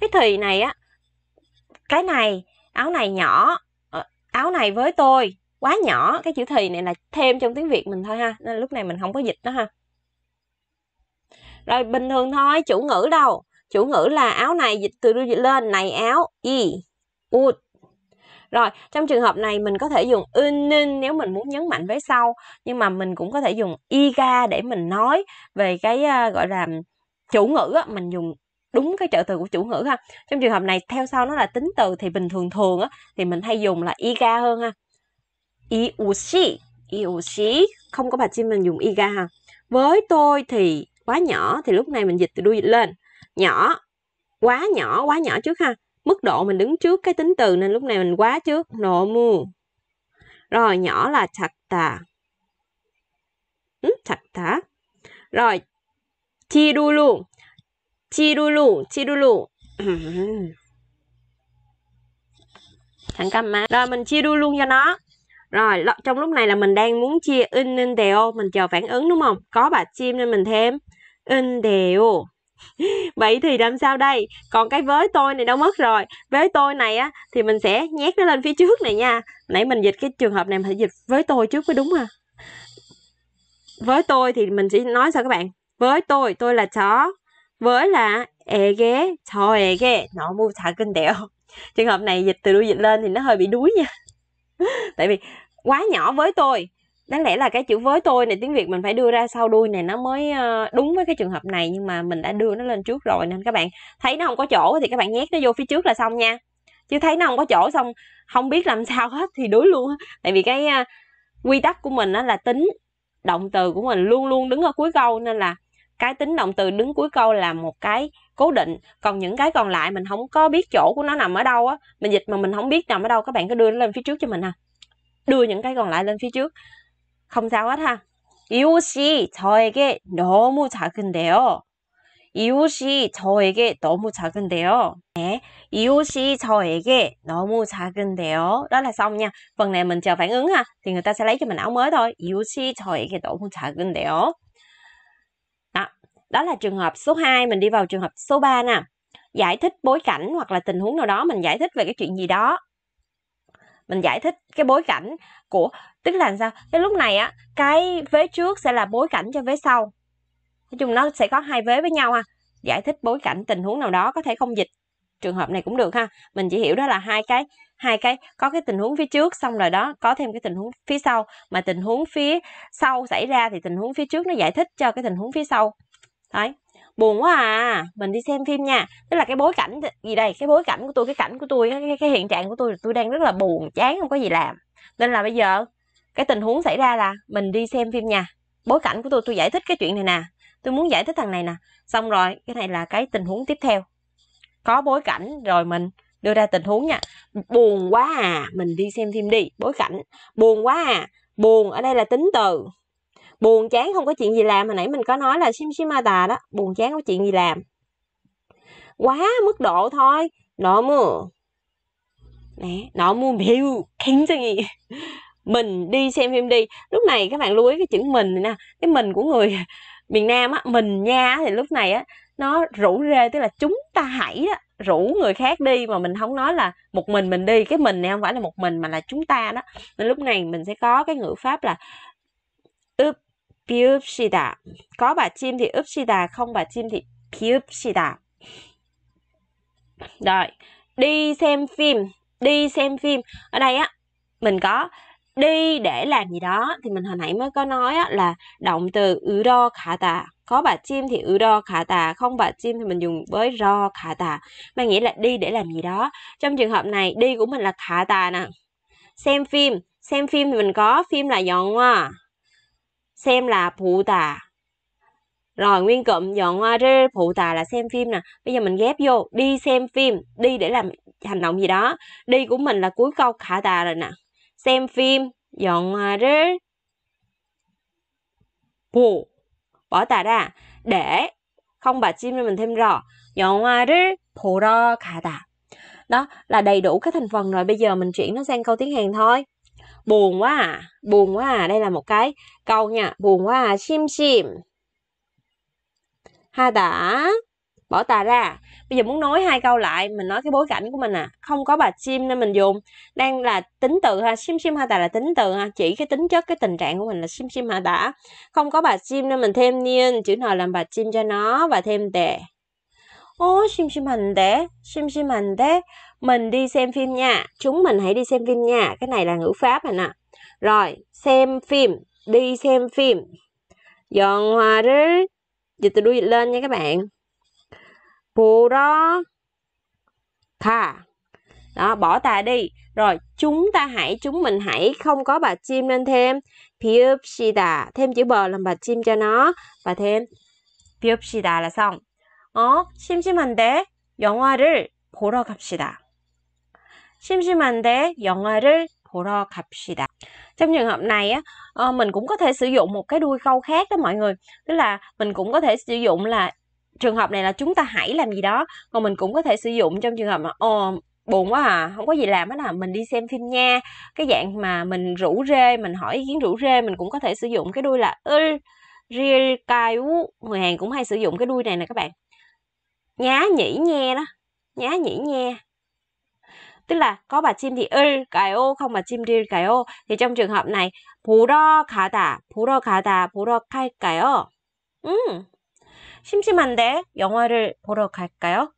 cái thì này á cái này áo này nhỏ ờ, áo này với tôi quá nhỏ cái chữ thì này là thêm trong tiếng việt mình thôi ha nên lúc này mình không có dịch đó ha rồi bình thường thôi chủ ngữ đâu chủ ngữ là áo này dịch từ đuôi dịch lên này áo y wood rồi, trong trường hợp này mình có thể dùng in nếu mình muốn nhấn mạnh với sau, nhưng mà mình cũng có thể dùng iga để mình nói về cái uh, gọi là chủ ngữ á, mình dùng đúng cái trợ từ của chủ ngữ ha. Trong trường hợp này theo sau nó là tính từ thì bình thường thường á thì mình hay dùng là iga hơn ha. Iushi, iushi, không có bạch chim mình dùng iga ha. Với tôi thì quá nhỏ thì lúc này mình dịch từ đuôi dịch lên. Nhỏ, quá nhỏ, quá nhỏ trước ha mức độ mình đứng trước cái tính từ nên lúc này mình quá trước nộ mu rồi nhỏ là chặt tà ừ, chặt tà rồi chi đu lu chi đu lu chi đu lu *laughs* thằng cam má rồi mình chia đu luôn cho nó rồi trong lúc này là mình đang muốn chia in in đều mình chờ phản ứng đúng không có bà chim nên mình thêm in đều vậy thì làm sao đây còn cái với tôi này đâu mất rồi với tôi này á thì mình sẽ nhét nó lên phía trước này nha nãy mình dịch cái trường hợp này mình phải dịch với tôi trước mới đúng à với tôi thì mình sẽ nói sao các bạn với tôi tôi là chó với là ê ghế cho ê ghế nó mua thả kinh đẹo trường hợp này dịch từ đuôi dịch lên thì nó hơi bị đuối nha *laughs* tại vì quá nhỏ với tôi đáng lẽ là cái chữ với tôi này tiếng việt mình phải đưa ra sau đuôi này nó mới ờ, đúng với cái trường hợp này nhưng mà mình đã đưa nó lên trước rồi nên các bạn thấy nó không có chỗ thì các bạn nhét nó vô phía trước là xong nha chứ thấy nó không có chỗ xong không biết làm *laughs* sao hết thì đuối luôn tại vì cái ờ, quy tắc của mình là tính động từ của mình luôn luôn đứng ở cuối câu nên là cái tính động từ đứng cuối câu là một cái cố định còn những cái còn lại mình không có biết chỗ của nó nằm ở đâu á mình dịch mà mình không biết nằm ở đâu các bạn cứ đưa nó lên phía trước cho mình à đưa những cái còn lại lên phía trước không sao hết ha. 이 옷이 저에게 너무 작은데요. 이 옷이 저에게 너무 작은데요. Né, 이 옷이 저에게 너무 작은데요. Đó là xong nha. Phần này mình chờ phản ứng ha. Thì người ta sẽ lấy cho mình áo mới thôi. 이 옷이 저에게 너무 작은데요. Đó, đó là trường hợp số 2. Mình đi vào trường hợp số 3 nè. Giải thích bối cảnh hoặc là tình huống nào đó. Mình giải thích về cái chuyện gì đó mình giải thích cái bối cảnh của tức là sao cái lúc này á cái vế trước sẽ là bối cảnh cho vế sau nói chung nó sẽ có hai vế với nhau ha giải thích bối cảnh tình huống nào đó có thể không dịch trường hợp này cũng được ha mình chỉ hiểu đó là hai cái hai cái có cái tình huống phía trước xong rồi đó có thêm cái tình huống phía sau mà tình huống phía sau xảy ra thì tình huống phía trước nó giải thích cho cái tình huống phía sau đấy buồn quá à mình đi xem phim nha tức là cái bối cảnh gì đây cái bối cảnh của tôi cái cảnh của tôi cái, cái hiện trạng của tôi tôi đang rất là buồn chán không có gì làm nên là bây giờ cái tình huống xảy ra là mình đi xem phim nha bối cảnh của tôi tôi giải thích cái chuyện này nè tôi muốn giải thích thằng này nè xong rồi cái này là cái tình huống tiếp theo có bối cảnh rồi mình đưa ra tình huống nha buồn quá à mình đi xem phim đi bối cảnh buồn quá à buồn ở đây là tính từ buồn chán không có chuyện gì làm hồi nãy mình có nói là sim simata đó buồn chán không có chuyện gì làm quá mức độ thôi nó mưa nè nó mua biểu khiến cho gì mình đi xem phim đi lúc này các bạn lưu ý cái chữ mình này nè cái mình của người miền nam á mình nha thì lúc này á nó rủ rê tức là chúng ta hãy á, rủ người khác đi mà mình không nói là một mình mình đi cái mình này không phải là một mình mà là chúng ta đó nên lúc này mình sẽ có cái ngữ pháp là 비읍시다. có bà chim thì 읍시다, không bà chim thì 비읍시다. Rồi, đi xem phim, đi xem phim. Ở đây á, mình có đi để làm gì đó thì mình hồi nãy mới có nói á, là động từ khả tà có bà chim thì khả tà không bà chim thì mình dùng với ro tà mà nghĩa là đi để làm gì đó trong trường hợp này đi của mình là khả tà nè xem phim xem phim thì mình có phim là dọn hoa à xem là phụ tà rồi nguyên cụm dọn hoa rê phụ tà là xem phim nè bây giờ mình ghép vô đi xem phim đi để làm hành động gì đó đi của mình là cuối câu khả tà rồi nè xem phim dọn hoa rê phụ bỏ tà ra để không bà chim nên mình thêm rò dọn hoa rê phụ ro khả tà đó là đầy đủ các thành phần rồi bây giờ mình chuyển nó sang câu tiếng hàn thôi buồn quá à buồn quá à đây là một cái câu nha buồn quá à sim sim ha đã bỏ tà ra bây giờ muốn nói hai câu lại mình nói cái bối cảnh của mình à không có bà chim nên mình dùng đang là tính từ ha sim sim ha tà là tính từ ha chỉ cái tính chất cái tình trạng của mình là sim sim ha đã không có bà chim nên mình thêm niên chữ n làm bà chim cho nó và thêm tè Ô 심심한데, 심심한데, mình đi xem phim nha. Chúng mình hãy đi xem phim nha. Cái này là ngữ pháp anh ạ. Rồi, xem phim, đi xem phim. hòa 영화를 giờ tôi đuôi dịch lên nha các bạn. đó, 가. Đó, bỏ tà đi. Rồi, chúng ta hãy, chúng mình hãy không có bà chim lên thêm 비읍시다. Thêm chữ bờ làm bà chim cho nó và thêm 비읍시다 là xong. 어? 심심한데 영화를 보러 갑시다. 심심한데 영화를 보러 갑시다. Trong trường hợp này á, ờ, mình cũng có thể sử dụng một cái đuôi câu khác đó mọi người. Tức là mình cũng có thể sử dụng là trường hợp này là chúng ta hãy làm gì đó. Còn mình cũng có thể sử dụng trong trường hợp là ồ ờ, buồn quá à, không có gì làm hết à, mình đi xem phim nha. Cái dạng mà mình rủ rê, mình hỏi ý kiến rủ rê, mình cũng có thể sử dụng cái đuôi là ư, riêng cai Người Hàn cũng hay sử dụng cái đuôi này nè các bạn. nhá nhĩ nhe đó nhá nhĩ nhe tức là có bà chim thì ơi cái ô không bà chim thì cái ô thì trong trường hợp này bố đó khá tả bố đó khá tả bố đó khai cái ô 음 심심한데 영화를 보러 갈까요?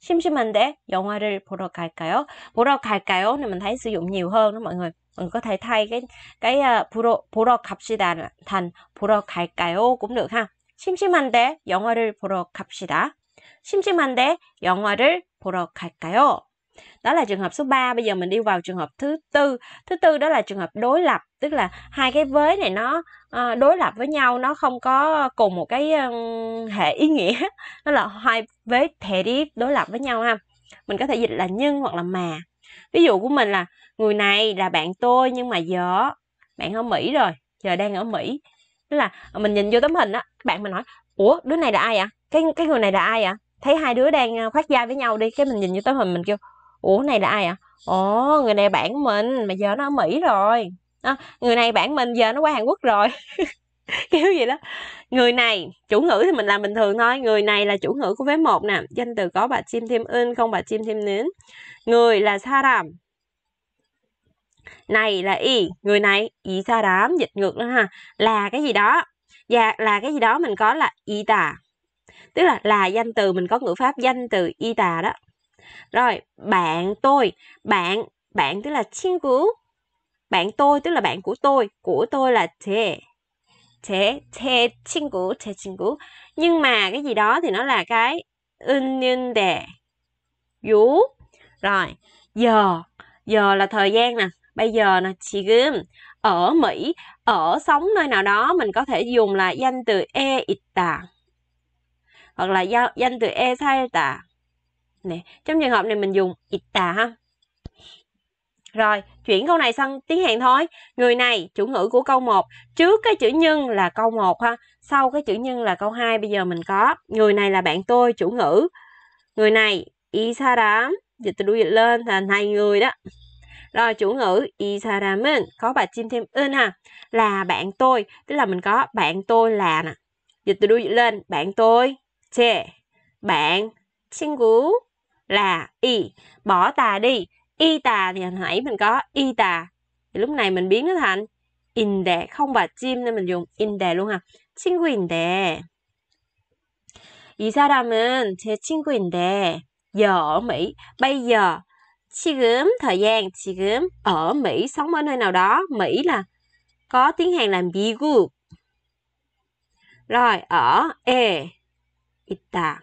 심심한데 영화를 보러 갈까요? 보러 갈까요? mình thấy sử dụng nhiều hơn đó mọi người mình có thể thay cái cái uh, 보러 보러 갑시다 thành 보러 갈까요 cũng được ha 심심한데 영화를 보러 갑시다 심심한데 영화를 보러 갈까요? Đó là trường hợp số 3, bây giờ mình đi vào trường hợp thứ tư. Thứ tư đó là trường hợp đối lập, tức là hai cái vế này nó uh, đối lập với nhau, nó không có cùng một cái uh, hệ ý nghĩa. *laughs* Nó là hai vế thể đi đối lập với nhau ha. Mình có thể dịch là nhưng hoặc là mà. Ví dụ của mình là người này là bạn tôi nhưng mà giờ bạn ở Mỹ rồi, giờ đang ở Mỹ. Tức là mình nhìn vô tấm hình á, bạn mình nói, "Ủa, đứa này là ai ạ?" cái cái người này là ai ạ à? thấy hai đứa đang ờ, khoác dai với nhau đi cái mình nhìn vô tấm hình mình kêu ủa này là ai ạ à? ồ người này bạn mình mà giờ nó ở mỹ rồi à, người này bạn mình giờ nó qua hàn quốc rồi *laughs* kiểu gì đó người này chủ ngữ thì mình làm bình thường thôi người này là chủ ngữ của vế một nè danh từ có bà chim thêm in không bà chim thêm nến người là sa saram này là y người này y sa saram dịch ngược nữa ha là cái gì đó và dạ, là cái gì đó mình có là y tà tức là là danh từ mình có ngữ pháp danh từ y tà đó rồi bạn tôi bạn bạn tức là 친구 cứu bạn tôi tức là bạn của tôi của tôi là thế thế thế 친구 thế 친구 nhưng mà cái gì đó thì nó là cái ưng nhưng đề vũ rồi giờ giờ là thời gian nè bây giờ nè chị gươm ở mỹ ở sống nơi nào đó mình có thể dùng là danh từ e ita hoặc là do danh từ e sai tà nè trong trường hợp này mình dùng ít tà ha rồi, chuyển câu này sang tiếng Hàn thôi. Người này, chủ ngữ của câu 1. Trước cái chữ nhân là câu 1 ha. Sau cái chữ nhân là câu 2. Bây giờ mình có. Người này là bạn tôi, chủ ngữ. Người này, 이사람. Dịch từ đuôi dịch lên thành hai người đó. Rồi, chủ ngữ 이사람은. Có bà chim thêm in ha. Là bạn tôi. Tức là mình có bạn tôi là nè. Dịch từ đuôi dịch lên. Bạn tôi trẻ, bạn, xin cú là y, bỏ tà đi. Y tà thì hồi nãy mình có y tà. Thì lúc này mình biến nó thành in đè, không và chim nên mình dùng in đè luôn ha. 친구인 đè. 이 사람은 제 친구인데 giờ ở Mỹ bây giờ 지금 thời gian 지금 ở Mỹ sống ở nơi nào đó Mỹ là có tiếng Hàn là 미국 rồi ở e 있다.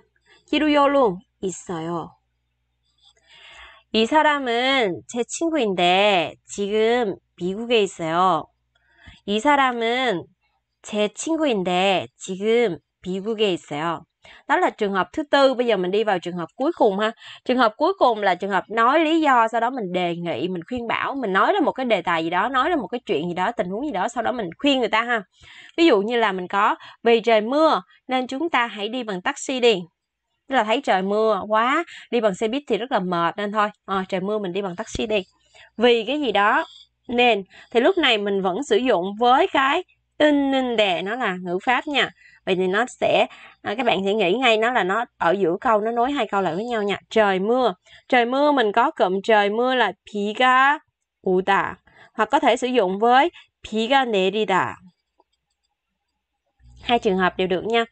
히루요로 있어요. 이 사람은 제 친구인데 지금 미국에 있어요. 이 사람은 제 친구인데 지금 미국에 있어요. đó là trường hợp thứ tư bây giờ mình đi vào trường hợp cuối cùng ha trường hợp cuối cùng là trường hợp nói lý do sau đó mình đề nghị mình khuyên bảo mình nói ra một cái đề tài gì đó nói ra một cái chuyện gì đó tình huống gì đó sau đó mình khuyên người ta ha ví dụ như là mình có vì trời mưa nên chúng ta hãy đi bằng taxi đi là thấy trời mưa quá đi bằng xe buýt thì rất là mệt nên thôi à, trời mưa mình đi bằng taxi đi vì cái gì đó nên thì lúc này mình vẫn sử dụng với cái in in đè nó là ngữ pháp nha vậy thì nó sẽ à, các bạn sẽ nghĩ ngay nó là nó ở giữa câu nó nối hai câu lại với nhau nha trời mưa trời mưa mình có cụm trời mưa là 비가 오다 hoặc có thể sử dụng với 비가 내리다 hai trường hợp đều được nha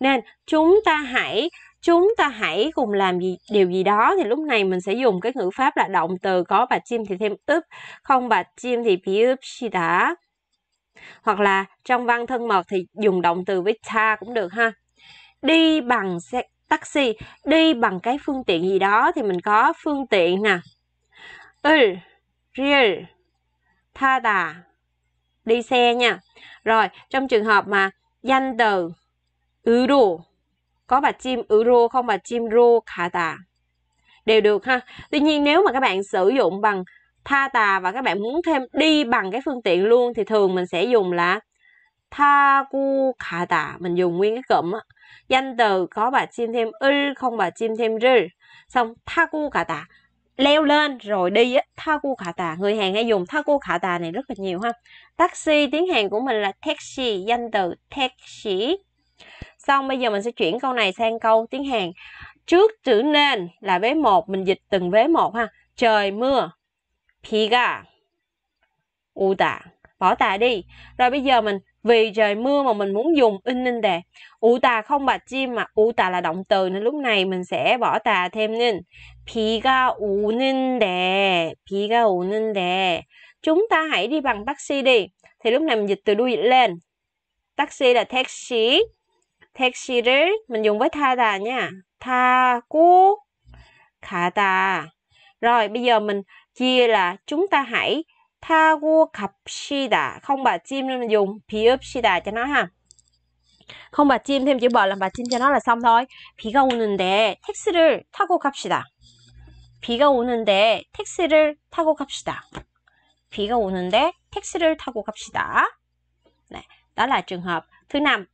nên chúng ta hãy chúng ta hãy cùng làm gì điều gì đó thì lúc này mình sẽ dùng cái ngữ pháp là động từ có bà chim thì thêm ướp không bà chim thì bị ướp xì hoặc là trong văn thân mật thì dùng động từ với ta cũng được ha đi bằng xe taxi đi bằng cái phương tiện gì đó thì mình có phương tiện nè ừ real tha đà đi xe nha rồi trong trường hợp mà danh từ euro có bà chim euro không bà chim rô khả tà đều được ha tuy nhiên nếu mà các bạn sử dụng bằng tha tà và các bạn muốn thêm đi bằng cái phương tiện luôn thì thường mình sẽ dùng là tha cu khả tà mình dùng nguyên cái cụm á danh từ có bà chim thêm ư không bà chim thêm r xong tha cu khả tà leo lên rồi đi á tha cu khả tà người hàng hay dùng tha cu khả tà này rất là nhiều ha taxi tiếng hàn của mình là taxi danh từ taxi xong bây giờ mình sẽ chuyển câu này sang câu tiếng hàn trước chữ nên là vế một mình dịch từng vế một ha trời mưa 비가 오다 bỏ tà đi rồi bây giờ mình vì trời mưa mà mình muốn dùng in ninh đề ủ tà không bạch chim mà u tà là động từ nên lúc này mình sẽ bỏ tà thêm u ninh 비가 u 비가 오는데 chúng ta hãy đi bằng taxi đi thì lúc này mình dịch từ đuôi dịch lên taxi là taxi taxi taxi를 mình dùng với tha đà nha tha cu, khả tà. rồi bây giờ mình kia là chúng ta hãy tha gua cặp si đà không bà chim nên dùng phí ướp si đà cho nó ha không bà chim thêm chữ bờ làm bà chim cho nó là xong thôi 비가 오는데 택시를 타고 갑시다 비가 오는데 택시를 타고 갑시다 비가 오는데 택시를 타고 갑시다 này, đó là trường hợp thứ năm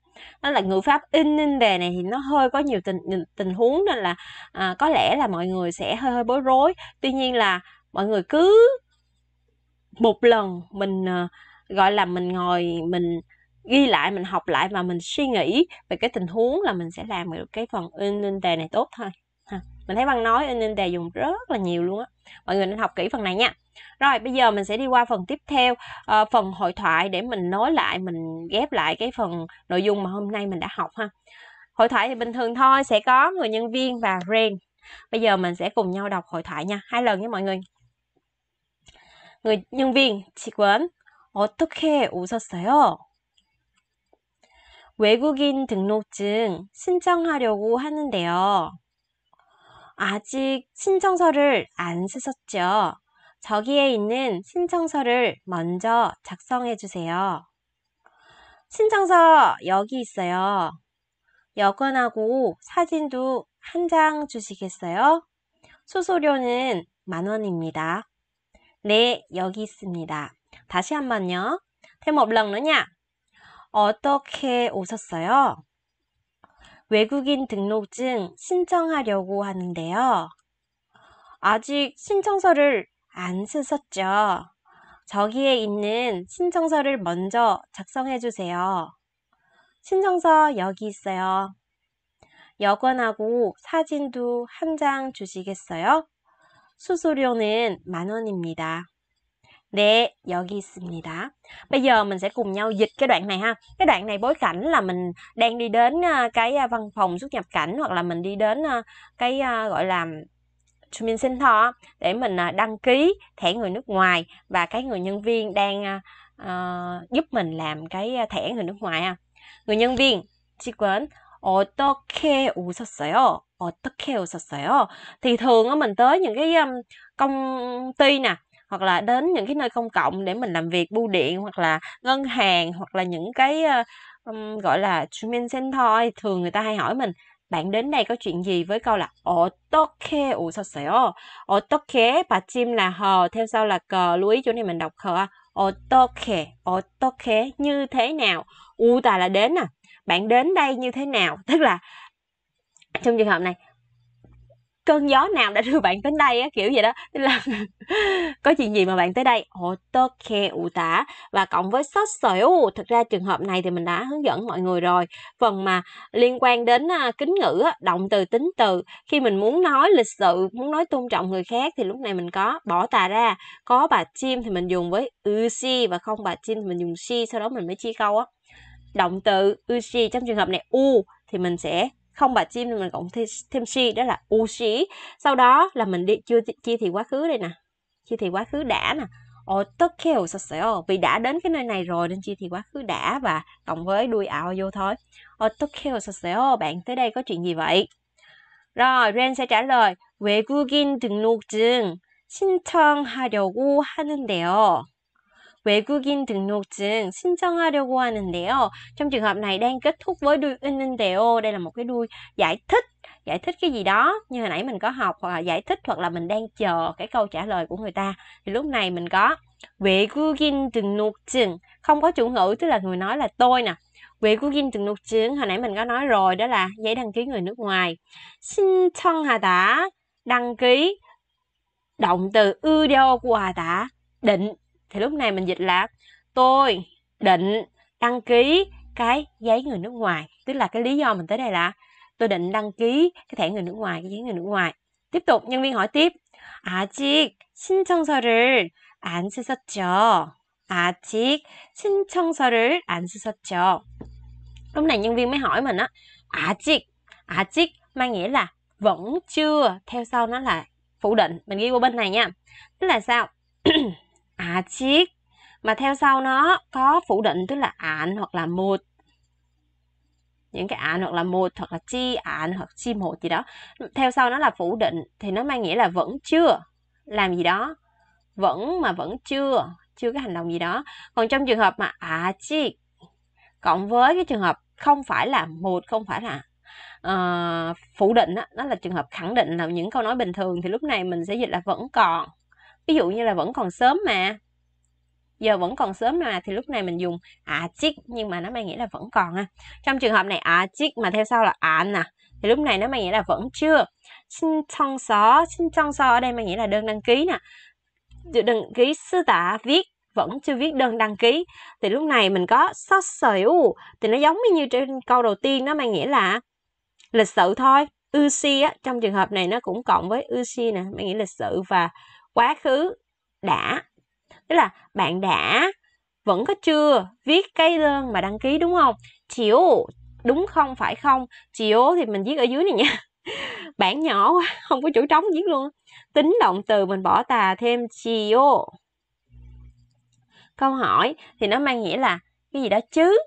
đó là ngữ pháp in in đề này thì nó hơi có nhiều tình tình huống nên là à, có lẽ là mọi người sẽ hơi hơi bối rối tuy nhiên là mọi người cứ một lần mình ờ, gọi là mình ngồi mình ghi lại mình học lại và mình suy nghĩ về cái tình huống là mình sẽ làm được cái phần in in đề này tốt thôi ha. mình thấy văn nói in in đề dùng rất là nhiều luôn á mọi người nên học kỹ phần này nha rồi bây giờ mình sẽ đi qua phần tiếp theo à, phần hội thoại để mình nói lại mình ghép lại cái phần nội dung mà hôm nay mình đã học ha hội thoại thì bình thường thôi sẽ có người nhân viên và ren bây giờ mình sẽ cùng nhau đọc hội thoại nha hai lần nha mọi người 영빈 직원 어떻게 오셨어요? 외국인 등록증 신청하려고 하는데요. 아직 신청서를 안 쓰셨죠? 저기에 있는 신청서를 먼저 작성해 주세요. 신청서 여기 있어요. 여권하고 사진도 한 장 주시겠어요? 수수료는 만 원입니다. 네, 여기 있습니다. 다시 한번요. 태모 블랑느냐? 어떻게 오셨어요? 외국인 등록증 신청하려고 하는데요. 아직 신청서를 안 쓰셨죠? 저기에 있는 신청서를 먼저 작성해 주세요. 신청서 여기 있어요. 여권하고 사진도 한 장 주시겠어요? 수수료는 만 원입니다. 네, 여기 있습니다. Bây giờ mình sẽ cùng nhau dịch cái đoạn này ha. Cái đoạn này bối cảnh là mình đang đi đến ờ, cái ờ, văn phòng xuất nhập cảnh hoặc là mình đi đến ờ, cái gọi là Trumin Center để mình đăng ký thẻ người nước ngoài và cái người nhân viên đang giúp mình làm cái thẻ người nước ngoài ha. Người nhân viên, chị quên, 어떻게 오셨어요? 어떻게 오셨어요? Thì thường á mình tới những cái công ty nè hoặc là đến những cái nơi công cộng để mình làm việc bưu điện hoặc là ngân hàng hoặc là những cái um, gọi là sinh thôi. thường người ta hay hỏi mình bạn đến đây có chuyện gì với câu là 어떻게 오셨어요? và chim là hờ theo sau là cờ lưu ý chỗ này mình đọc khờ 어떻게 어떻게 như thế nào u tà là đến à bạn đến đây như thế nào tức là trong trường hợp này cơn gió nào đã đưa bạn đến đây á kiểu vậy đó tức là *laughs* có chuyện gì mà bạn tới đây otoke tả và cộng với sót sẩu thực ra trường hợp này thì mình đã hướng dẫn mọi người rồi phần mà liên quan đến à, kính ngữ động từ tính từ khi mình muốn nói lịch sự muốn nói tôn trọng người khác thì lúc này mình có bỏ tà ra có bà chim thì mình dùng với ushi và không bà chim thì mình dùng si sau đó mình mới chia câu á động từ ushi trong trường hợp này u thì mình sẽ không bà chim thì mình cộng thêm thêm she đó là u she sau đó là mình đi chưa chia thì quá khứ đây nè chia thì quá khứ đã nè 어떻게 웃었어요? Vì đã đến cái nơi này rồi nên chia thì quá khứ đã và cộng với đuôi ảo vô thôi. 어떻게 웃었어요? Bạn tới đây có chuyện gì vậy? Rồi, Ren sẽ trả lời 외국인 등록증 신청하려고 하는데요. 외국인 등록증 신청하려고 하는데요. Trong trường hợp này đang kết thúc với đuôi in đeo. Đây là một cái đuôi giải thích giải thích cái gì đó như hồi nãy mình có học hoặc ờ, là giải thích hoặc là mình đang chờ cái câu trả lời của người ta thì lúc này mình có 외국인 등록증 không có chủ ngữ tức là người nói là tôi nè 외국인 등록증 hồi nãy mình có nói rồi đó là giấy đăng ký người nước ngoài 신청하다 đăng ký động từ ưu đeo của 하다 định thì lúc này mình dịch là tôi định đăng ký cái giấy người nước ngoài tức là cái lý do mình tới đây là tôi định đăng ký cái thẻ người nước ngoài cái giấy người nước ngoài tiếp tục nhân viên hỏi tiếp 아직 신청서를 안 쓰셨죠 아직 신청서를 안 쓰셨죠 lúc này nhân viên mới hỏi mình á 아직 아직 mang nghĩa là vẫn chưa theo sau nó là phủ định mình ghi qua bên này nha tức là sao *clears throat* à chiếc mà theo sau nó có phủ định tức là ạn hoặc là một những cái ạn hoặc là một hoặc là chi ạn hoặc chi một gì đó theo sau nó là phủ định thì nó mang nghĩa là vẫn chưa làm gì đó vẫn mà vẫn chưa chưa cái hành động gì đó còn trong trường hợp mà à chiếc cộng với cái trường hợp không phải là một không phải là uh, phủ định đó, đó là trường hợp khẳng định là những câu nói bình thường thì lúc này mình sẽ dịch là vẫn còn Ví dụ như là vẫn còn sớm mà. Giờ vẫn còn sớm mà thì lúc này mình dùng à chích nhưng mà nó mang nghĩa là vẫn còn ha. Trong trường hợp này à chích mà theo sau là à nè thì lúc này nó mang nghĩa là vẫn chưa. Xin trong xó, xin trong xó ở đây mang nghĩa là đơn đăng ký nè. Đăng ký sư tả viết vẫn chưa viết đơn đăng ký thì lúc này mình có sót xỉu thì nó giống như trên câu đầu tiên nó mang nghĩa là lịch sự thôi usi á trong trường hợp này nó cũng cộng với usi nè mang nghĩa lịch sự và quá khứ đã tức là bạn đã vẫn có chưa viết cái đơn mà đăng ký đúng không chiếu đúng không phải không chiếu thì mình viết ở dưới này nha *laughs* bản nhỏ quá không có chỗ trống viết luôn tính động từ mình bỏ tà thêm chiếu câu hỏi thì nó mang nghĩa là cái gì đó chứ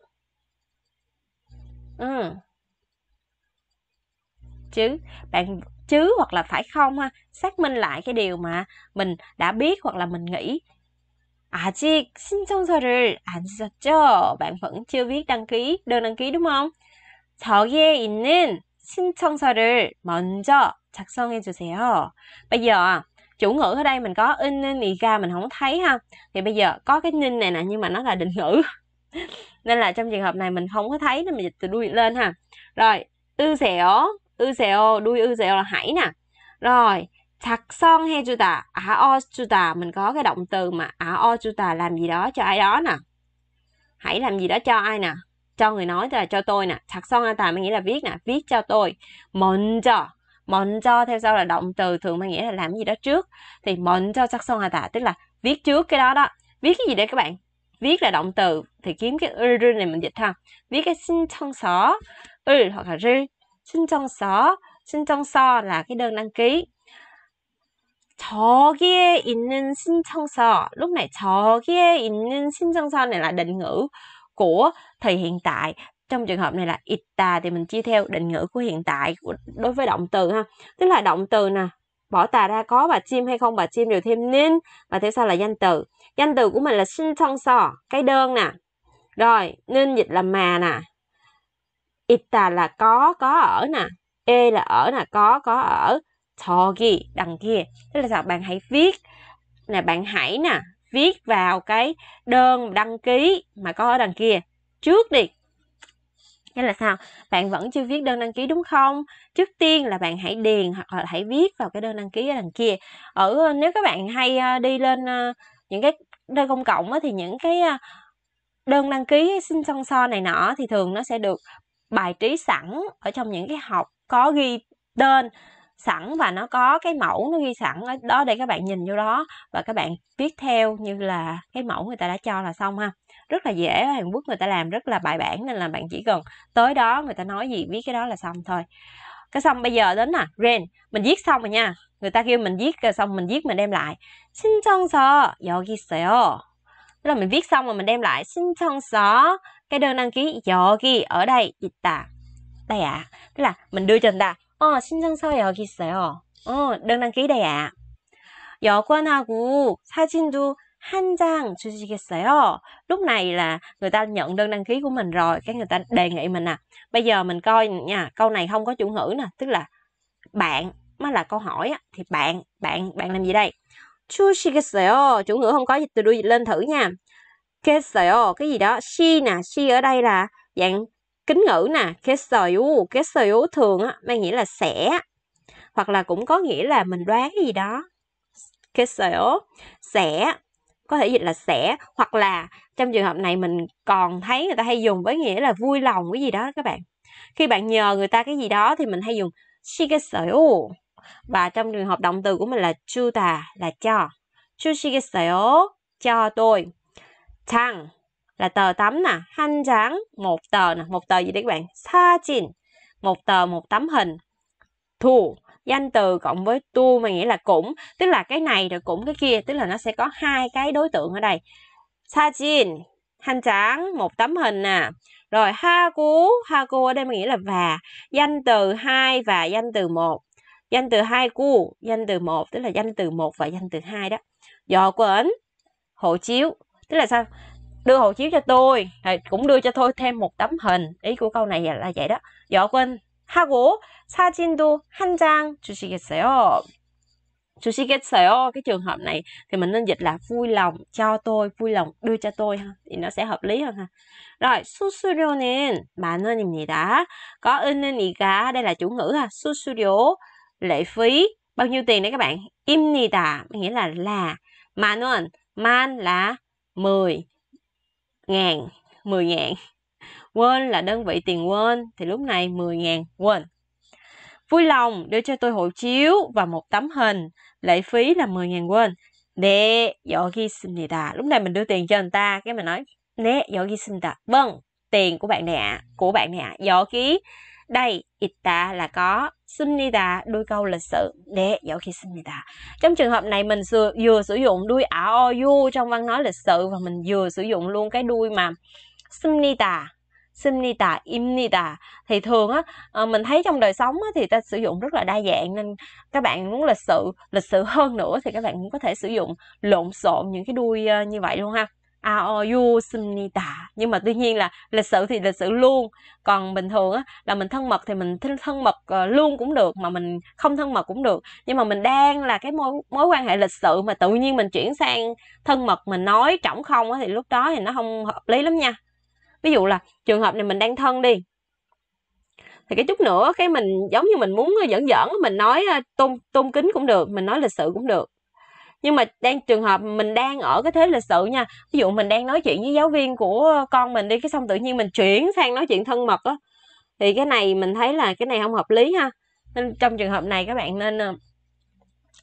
ừ chứ bạn chứ hoặc là phải không ha xác minh lại cái điều mà mình đã biết hoặc là mình nghĩ 아직 신청서를 안 썼죠? Bạn vẫn chưa viết đăng ký, đơn đăng ký đúng không? 저기에 있는 신청서를 먼저 작성해 주세요. Bây giờ à, chủ ngữ ở đây mình có in nên ý ga mình không thấy ha. Thì bây giờ có cái ninh này nè nhưng mà nó là định ngữ. *laughs* nên là trong trường hợp này mình không có thấy nên mình dịch từ đuôi lên ha. Rồi, ư xẻo 의세요. lui 의세요 là hãy nè. Rồi, 작성해 주다, 아어 주다. Mình có cái động từ mà 아어 주다 làm gì đó cho ai đó nè. Hãy làm gì đó cho ai nè. Cho người nói là cho tôi nè. 작성하다 mình nghĩa là viết nè, viết cho tôi. 먼저 먼저 theo sau là động từ thường mang nghĩa là làm gì đó trước. Thì 먼저 작성하다 tức là viết trước cái đó đó. Viết cái gì đấy các bạn? Viết là động từ thì kiếm cái ư này mình dịch ha. Viết cái xin 청서 을 hoặc là 를 xin xin 신청서, 신청서 là cái đơn đăng ký. Chó in nên xin 있는 신청서, lúc này xin 있는 신청서 này là định ngữ của thời hiện tại. Trong trường hợp này là 있다 thì mình chia theo định ngữ của hiện tại của đối với động từ ha. Tức là động từ nè, bỏ tà ra có bà chim hay không bà chim đều thêm nên và theo sau là danh từ. Danh từ của mình là xin 신청서, cái đơn nè. Rồi, nên dịch là mà nè, Ita là có, có ở nè. E là ở nè, có, có ở. Togi, đằng kia. Tức là sao? Bạn hãy viết. Nè, bạn hãy nè. Viết vào cái đơn đăng ký mà có ở đằng kia. Trước đi. Nghĩa là sao? Bạn vẫn chưa viết đơn đăng ký đúng không? Trước tiên là bạn hãy điền hoặc là hãy viết vào cái đơn đăng ký ở đằng kia. Ở ờ, nếu các bạn hay ờ, đi lên ờ, những cái nơi công cộng á, thì những cái đơn đăng ký xin son so này nọ thì thường nó sẽ được bài trí sẵn ở trong những cái học có ghi tên sẵn và nó có cái mẫu nó ghi sẵn ở đó để các bạn nhìn vô đó và các bạn viết theo như là cái mẫu người ta đã cho là xong ha rất là dễ ở Hàn Quốc người ta làm rất là bài bản nên là bạn chỉ cần tới đó người ta nói gì viết cái đó là xong thôi cái xong bây giờ đến nè ren mình viết xong rồi nha người ta kêu mình viết xong mình viết mình đem lại xin chân sơ 여기 있어요 tức là mình viết xong rồi mình đem lại xin chân sơ cái đơn đăng ký 여기 ở đây ta đây ạ à. tức là mình đưa cho người ta 어 신청서에 여기 있어요 어 đơn đăng ký đây ạ à. 여권하고 사진도 han trang 주시겠어요? Lúc này là người ta nhận đơn đăng ký của mình rồi, cái người ta đề nghị mình nè. À. Bây giờ mình coi nha, câu này không có chủ ngữ nè, tức là bạn mới là câu hỏi thì bạn, bạn, bạn làm gì đây? 주시겠어요? Ờ, chủ ngữ không có gì từ đuôi lên thử nha kesseyo cái gì đó she nè she ở đây là dạng kính ngữ nè kesseyo kesseyo thường á mang nghĩa là sẽ hoặc là cũng có nghĩa là mình đoán gì đó kesseyo sẽ có thể dịch là sẽ hoặc là trong trường hợp này mình còn thấy người ta hay dùng với nghĩa là vui lòng cái gì đó các bạn khi bạn nhờ người ta cái gì đó thì mình hay dùng shigesayo và trong trường hợp động từ của mình là chuta là cho chu shigesayo cho tôi trang là tờ tấm nè, hành tráng một tờ nè, một tờ gì đấy các bạn? Sa chìn, một tờ một tấm hình. Thu, danh từ cộng với tu mà nghĩa là cũng, tức là cái này rồi cũng cái kia, tức là nó sẽ có hai cái đối tượng ở đây. Sa chìn, hành tráng một tấm hình nè. Rồi ha cú, ha cú ở đây mình nghĩ là và, danh từ hai và danh từ một. Danh từ hai cu, danh từ một tức là danh từ một và danh từ hai đó. Dọ quẩn, hộ chiếu, tức là sao đưa hộ chiếu cho tôi rồi cũng đưa cho tôi thêm một tấm hình ý của câu này là vậy đó 여권 dạ, 하고 사진도 한장 주시겠어요 주시겠어요 cái trường hợp này thì mình nên dịch là vui lòng cho tôi vui lòng đưa cho tôi ha thì nó sẽ hợp lý hơn ha rồi mà nó nhìn gì đã có 은은 이가 đây là chủ ngữ ha 수수료 lệ phí bao nhiêu tiền đấy các bạn imnida nghĩa là là mà 원, man là 10 ngàn 10 ngàn quên là đơn vị tiền quên thì lúc này 10 ngàn quên vui lòng đưa cho tôi hộ chiếu và một tấm hình lệ phí là 10 ngàn quên 네 여기있습니다 lúc này mình đưa tiền cho anh ta cái mình nói nè, 네 여기있습니다 vâng tiền của bạn nè, của bạn nè, ạ ký đây itta là có subnida đuôi câu lịch sự để dẫu khi subnida trong trường hợp này mình vừa, vừa sử dụng đuôi aoyu trong văn nói lịch sự và mình vừa sử dụng luôn cái đuôi mà subnida simnita imnita thì thường á ờ, mình thấy trong đời sống á, thì ta sử dụng rất là đa dạng nên các bạn muốn lịch sự lịch sự hơn nữa thì các bạn cũng có thể sử dụng lộn xộn những cái đuôi ờ, như vậy luôn ha 아어요 씁니다. Nhưng mà tuy nhiên là lịch sử thì lịch sử luôn. Còn bình thường á, là mình thân mật thì mình thân mật ờ, luôn cũng được mà mình không thân mật cũng được. Nhưng mà mình đang là cái mối mối quan hệ lịch sự mà tự nhiên mình chuyển sang thân mật mình nói trỏng không á thì lúc đó thì nó không hợp lý lắm nha. Ví dụ là trường hợp này mình đang thân đi. Thì cái chút nữa cái mình giống như mình muốn ờ, giỡn giỡn mình nói ờ, tôn tôn kính cũng được, mình nói lịch sự cũng được nhưng mà đang trường hợp mình đang ở cái thế lịch sự nha ví dụ mình đang nói chuyện với giáo viên của con mình đi cái xong tự nhiên mình chuyển sang nói chuyện thân mật á thì cái này mình thấy là cái này không hợp lý ha nên trong trường hợp này các bạn nên ờ,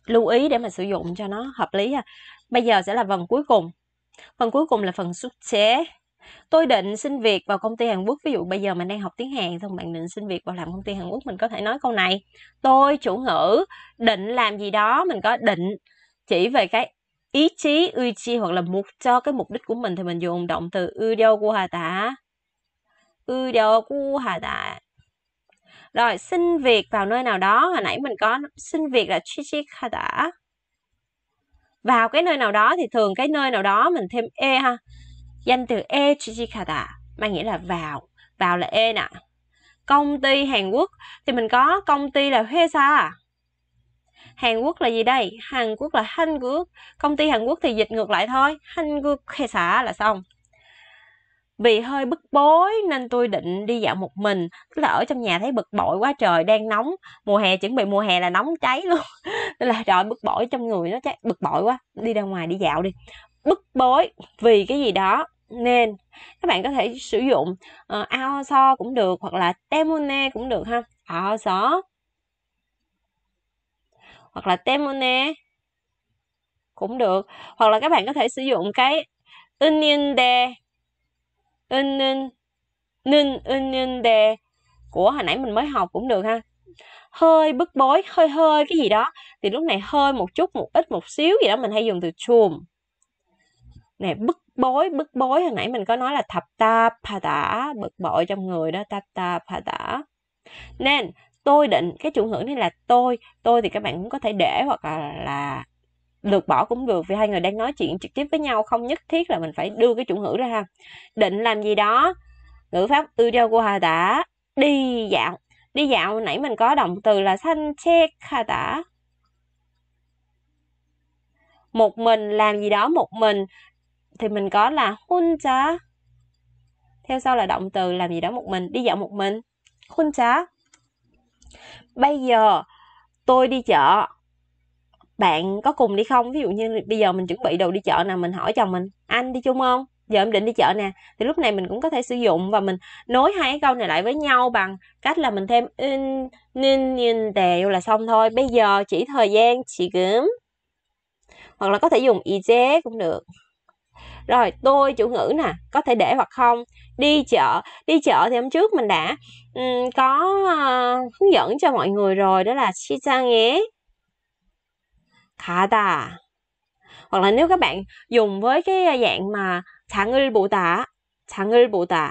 lưu ý để mà sử dụng cho nó hợp lý ha bây giờ sẽ là phần cuối cùng phần cuối cùng là phần xuất xế tôi định xin việc vào công ty Hàn Quốc ví dụ bây giờ mình đang học tiếng Hàn xong bạn định xin việc vào làm công ty Hàn Quốc mình có thể nói câu này tôi chủ ngữ định làm gì đó mình có định chỉ về cái ý chí uy chi hoặc là mục cho cái mục đích của mình thì mình dùng động từ udio của hà tả udio của hà tả rồi xin việc vào nơi nào đó hồi nãy mình có xin việc là chi chi hà tả vào cái nơi nào đó thì thường cái nơi nào đó mình thêm e ha danh từ e chi chi hà tả mang nghĩa là vào vào là e nè công ty Hàn Quốc thì mình có công ty là Huesa Hàn Quốc là gì đây? Hàn Quốc là Hàn Quốc. Công ty Hàn Quốc thì dịch ngược lại thôi. Hàn Quốc khe xã là xong. Vì hơi bức bối nên tôi định đi dạo một mình Tức là ở trong nhà thấy bực bội quá trời đang nóng Mùa hè chuẩn bị mùa hè là nóng cháy luôn Tức *laughs* là trời bức bội trong người nó cháy bực bội quá Đi ra ngoài đi dạo đi Bức bối vì cái gì đó nên các bạn có thể sử dụng uh, ờ, ao so cũng được hoặc là temune cũng được ha ao so hoặc là temone cũng được hoặc là các bạn có thể sử dụng cái uninde unin nin của hồi nãy mình mới học cũng được ha hơi bức bối hơi hơi cái gì đó thì lúc này hơi một chút một ít một xíu gì đó mình hay dùng từ chùm nè bức bối bức bối hồi nãy mình có nói là thập ta phà tả bực bội trong người đó ta ta phà tả nên tôi định cái chủ ngữ này là tôi tôi thì các bạn cũng có thể để hoặc là, là lược bỏ cũng được vì hai người đang nói chuyện trực tiếp với nhau không nhất thiết là mình phải đưa cái chủ ngữ ra ha định làm gì đó ngữ pháp udeo của hà tả đi dạo đi dạo nãy mình có động từ là sanh chek hà tả một mình làm gì đó một mình thì mình có là hun theo sau là động từ làm gì đó một mình đi dạo một mình hun bây giờ tôi đi chợ bạn có cùng đi không ví dụ như bây giờ mình chuẩn bị đồ đi chợ nè mình hỏi chồng mình anh đi chung không giờ em định đi chợ nè thì lúc này mình cũng có thể sử dụng và mình nối hai cái câu này lại với nhau bằng cách là mình thêm in nin nin đều là xong thôi bây giờ chỉ thời gian chị kiếm hoặc là có thể dùng ije cũng được rồi tôi chủ ngữ nè có thể để hoặc không đi chợ đi chợ thì hôm trước mình đã um, có uh, hướng dẫn cho mọi người rồi đó là chi sang shizange 가다 hoặc là nếu các bạn dùng với cái ờ, dạng mà 장을 보다 장을 보다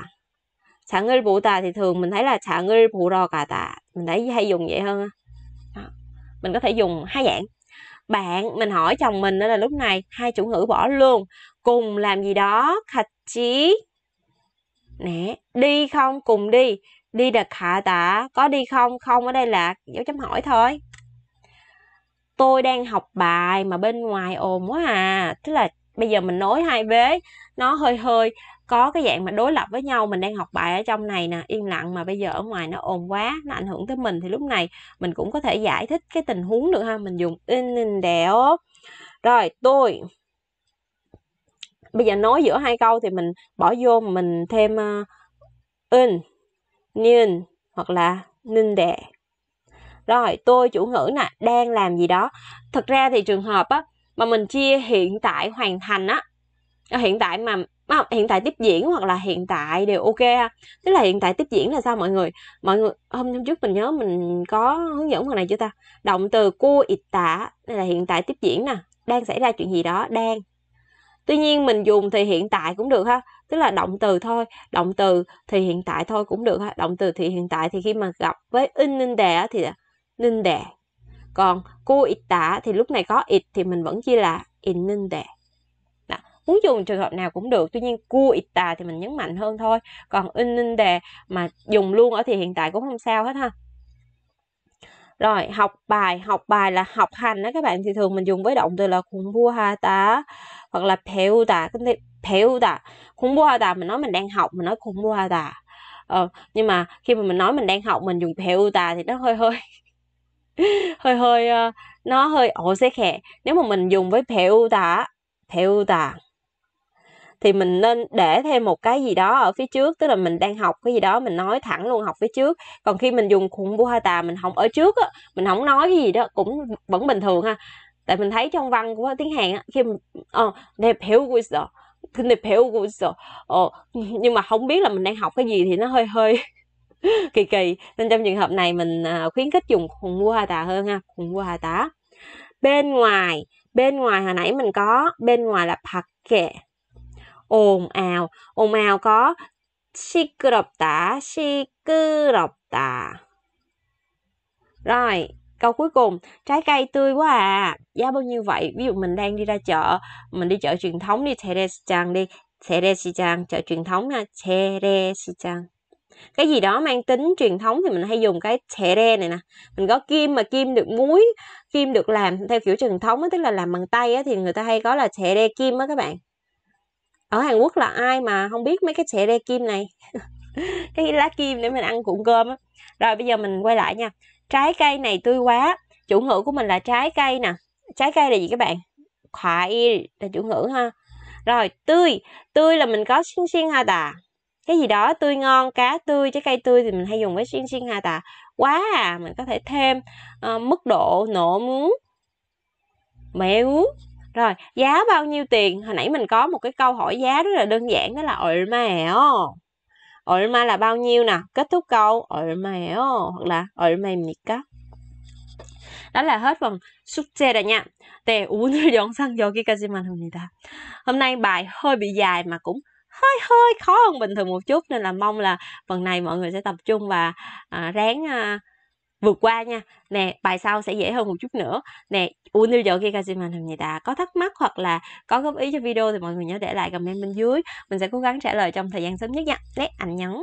장을 보다 thì thường mình thấy là 장을 보러 가다 mình thấy hay dùng vậy hơn mình có thể dùng hai dạng bạn mình hỏi chồng mình đó là lúc này hai chủ ngữ bỏ luôn cùng làm gì đó khạch chí nè đi không cùng đi đi đặt hạ tả có đi không không ở đây là dấu chấm hỏi thôi tôi đang học bài mà bên ngoài ồn quá à tức là bây giờ mình nối hai vế nó hơi hơi có cái dạng mà đối lập với nhau mình đang học bài ở trong này nè yên lặng mà bây giờ ở ngoài nó ồn quá nó ảnh hưởng tới mình thì lúc này mình cũng có thể giải thích cái tình huống được ha mình dùng in in đéo rồi tôi bây giờ nói giữa hai câu thì mình bỏ vô mình thêm uh, in nên hoặc là nên đẻ rồi tôi chủ ngữ nè đang làm gì đó thực ra thì trường hợp á mà mình chia hiện tại hoàn thành á hiện tại mà không? hiện tại tiếp diễn hoặc là hiện tại đều ok ha tức là hiện tại tiếp diễn là sao mọi người mọi người hôm hôm trước mình nhớ mình có hướng dẫn phần này chưa ta động từ cô ita đây là hiện tại tiếp diễn nè đang xảy ra chuyện gì đó đang tuy nhiên mình dùng thì hiện tại cũng được ha tức là động từ thôi động từ thì hiện tại thôi cũng được ha động từ thì hiện tại thì khi mà gặp với in ninh đè thì ninh đè còn cô ít tả thì lúc này có ít thì mình vẫn chia là in ninh đè muốn dùng trường hợp nào cũng được tuy nhiên cua itta thì mình nhấn mạnh hơn thôi còn in in đề mà dùng luôn ở thì hiện tại cũng không sao hết ha rồi học bài học bài là học hành đó các bạn thì thường mình dùng với động từ là 공부하다 hoặc là 배우다 근데 배우다 공부하다 mình nói mình đang học mình nói 공부하다 ờ, nhưng mà khi mà mình nói mình đang học mình dùng 배우다 thì nó hơi hơi *laughs* hơi hơi ờ, nó hơi ổ sẽ khè nếu mà mình dùng với 배우다 배우다 thì mình nên để thêm một cái gì đó ở phía trước tức là mình đang học cái gì đó mình nói thẳng luôn học phía trước còn khi mình dùng khủng bu ha tà mình không ở trước á mình không nói cái gì đó cũng vẫn bình thường ha tại mình thấy trong văn của tiếng hàn á khi mình ờ đẹp hiểu của sợ đẹp hiểu của sợ ờ nhưng mà không biết là mình đang học cái gì thì nó hơi hơi *laughs* kỳ kỳ nên trong trường hợp này mình à, khuyến khích dùng khủng bu ha tà hơn ha khủng bu ha tá bên ngoài bên ngoài hồi nãy mình có bên ngoài là parquet ồn ào ồn ào có 시끄럽다 시끄럽다 rồi câu cuối cùng trái cây tươi quá à giá bao nhiêu vậy ví dụ mình đang đi ra chợ mình đi chợ truyền thống đi Teresichang đi Teresichang chợ truyền thống ha Teresichang cái gì đó mang tính truyền thống thì mình hay dùng cái tere này nè mình có kim mà kim được muối kim được làm theo kiểu truyền thống ấy tức là làm bằng tay á, thì người ta hay có là tere kim á các bạn ở Hàn Quốc là ai mà không biết mấy cái xẻ đe kim này *laughs* cái lá kim để mình ăn cuộn cơm á rồi bây giờ mình quay lại nha trái cây này tươi quá chủ ngữ của mình là trái cây nè trái cây là gì các bạn khoai là chủ ngữ ha rồi tươi tươi là mình có xin xin ha tà cái gì đó tươi ngon cá tươi trái cây tươi thì mình hay dùng với xin xin ha tà quá à mình có thể thêm uh, mức độ nổ muốn mẹ rồi, giá bao nhiêu tiền? Hồi nãy mình có một cái câu hỏi giá rất là đơn giản đó là 얼마예요? 얼마 là bao nhiêu nè? Kết thúc câu 얼마예요 hoặc là 얼마입니까? Đó là hết phần 숙제 rồi nha. 네, 오늘 영상 여기까지만 합니다. Hôm nay bài hơi bị dài mà cũng hơi hơi khó hơn bình thường một chút nên là mong là phần này mọi người sẽ tập trung và à, ráng à, vượt qua nha. Nè, bài sau sẽ dễ hơn một chút nữa. Nè, 오늘 여기까지만 합니다. Có thắc mắc hoặc là có góp ý cho video thì mọi người nhớ để lại comment bên dưới. Mình sẽ cố gắng trả lời trong thời gian sớm nhất nha. Lét ảnh nhấn.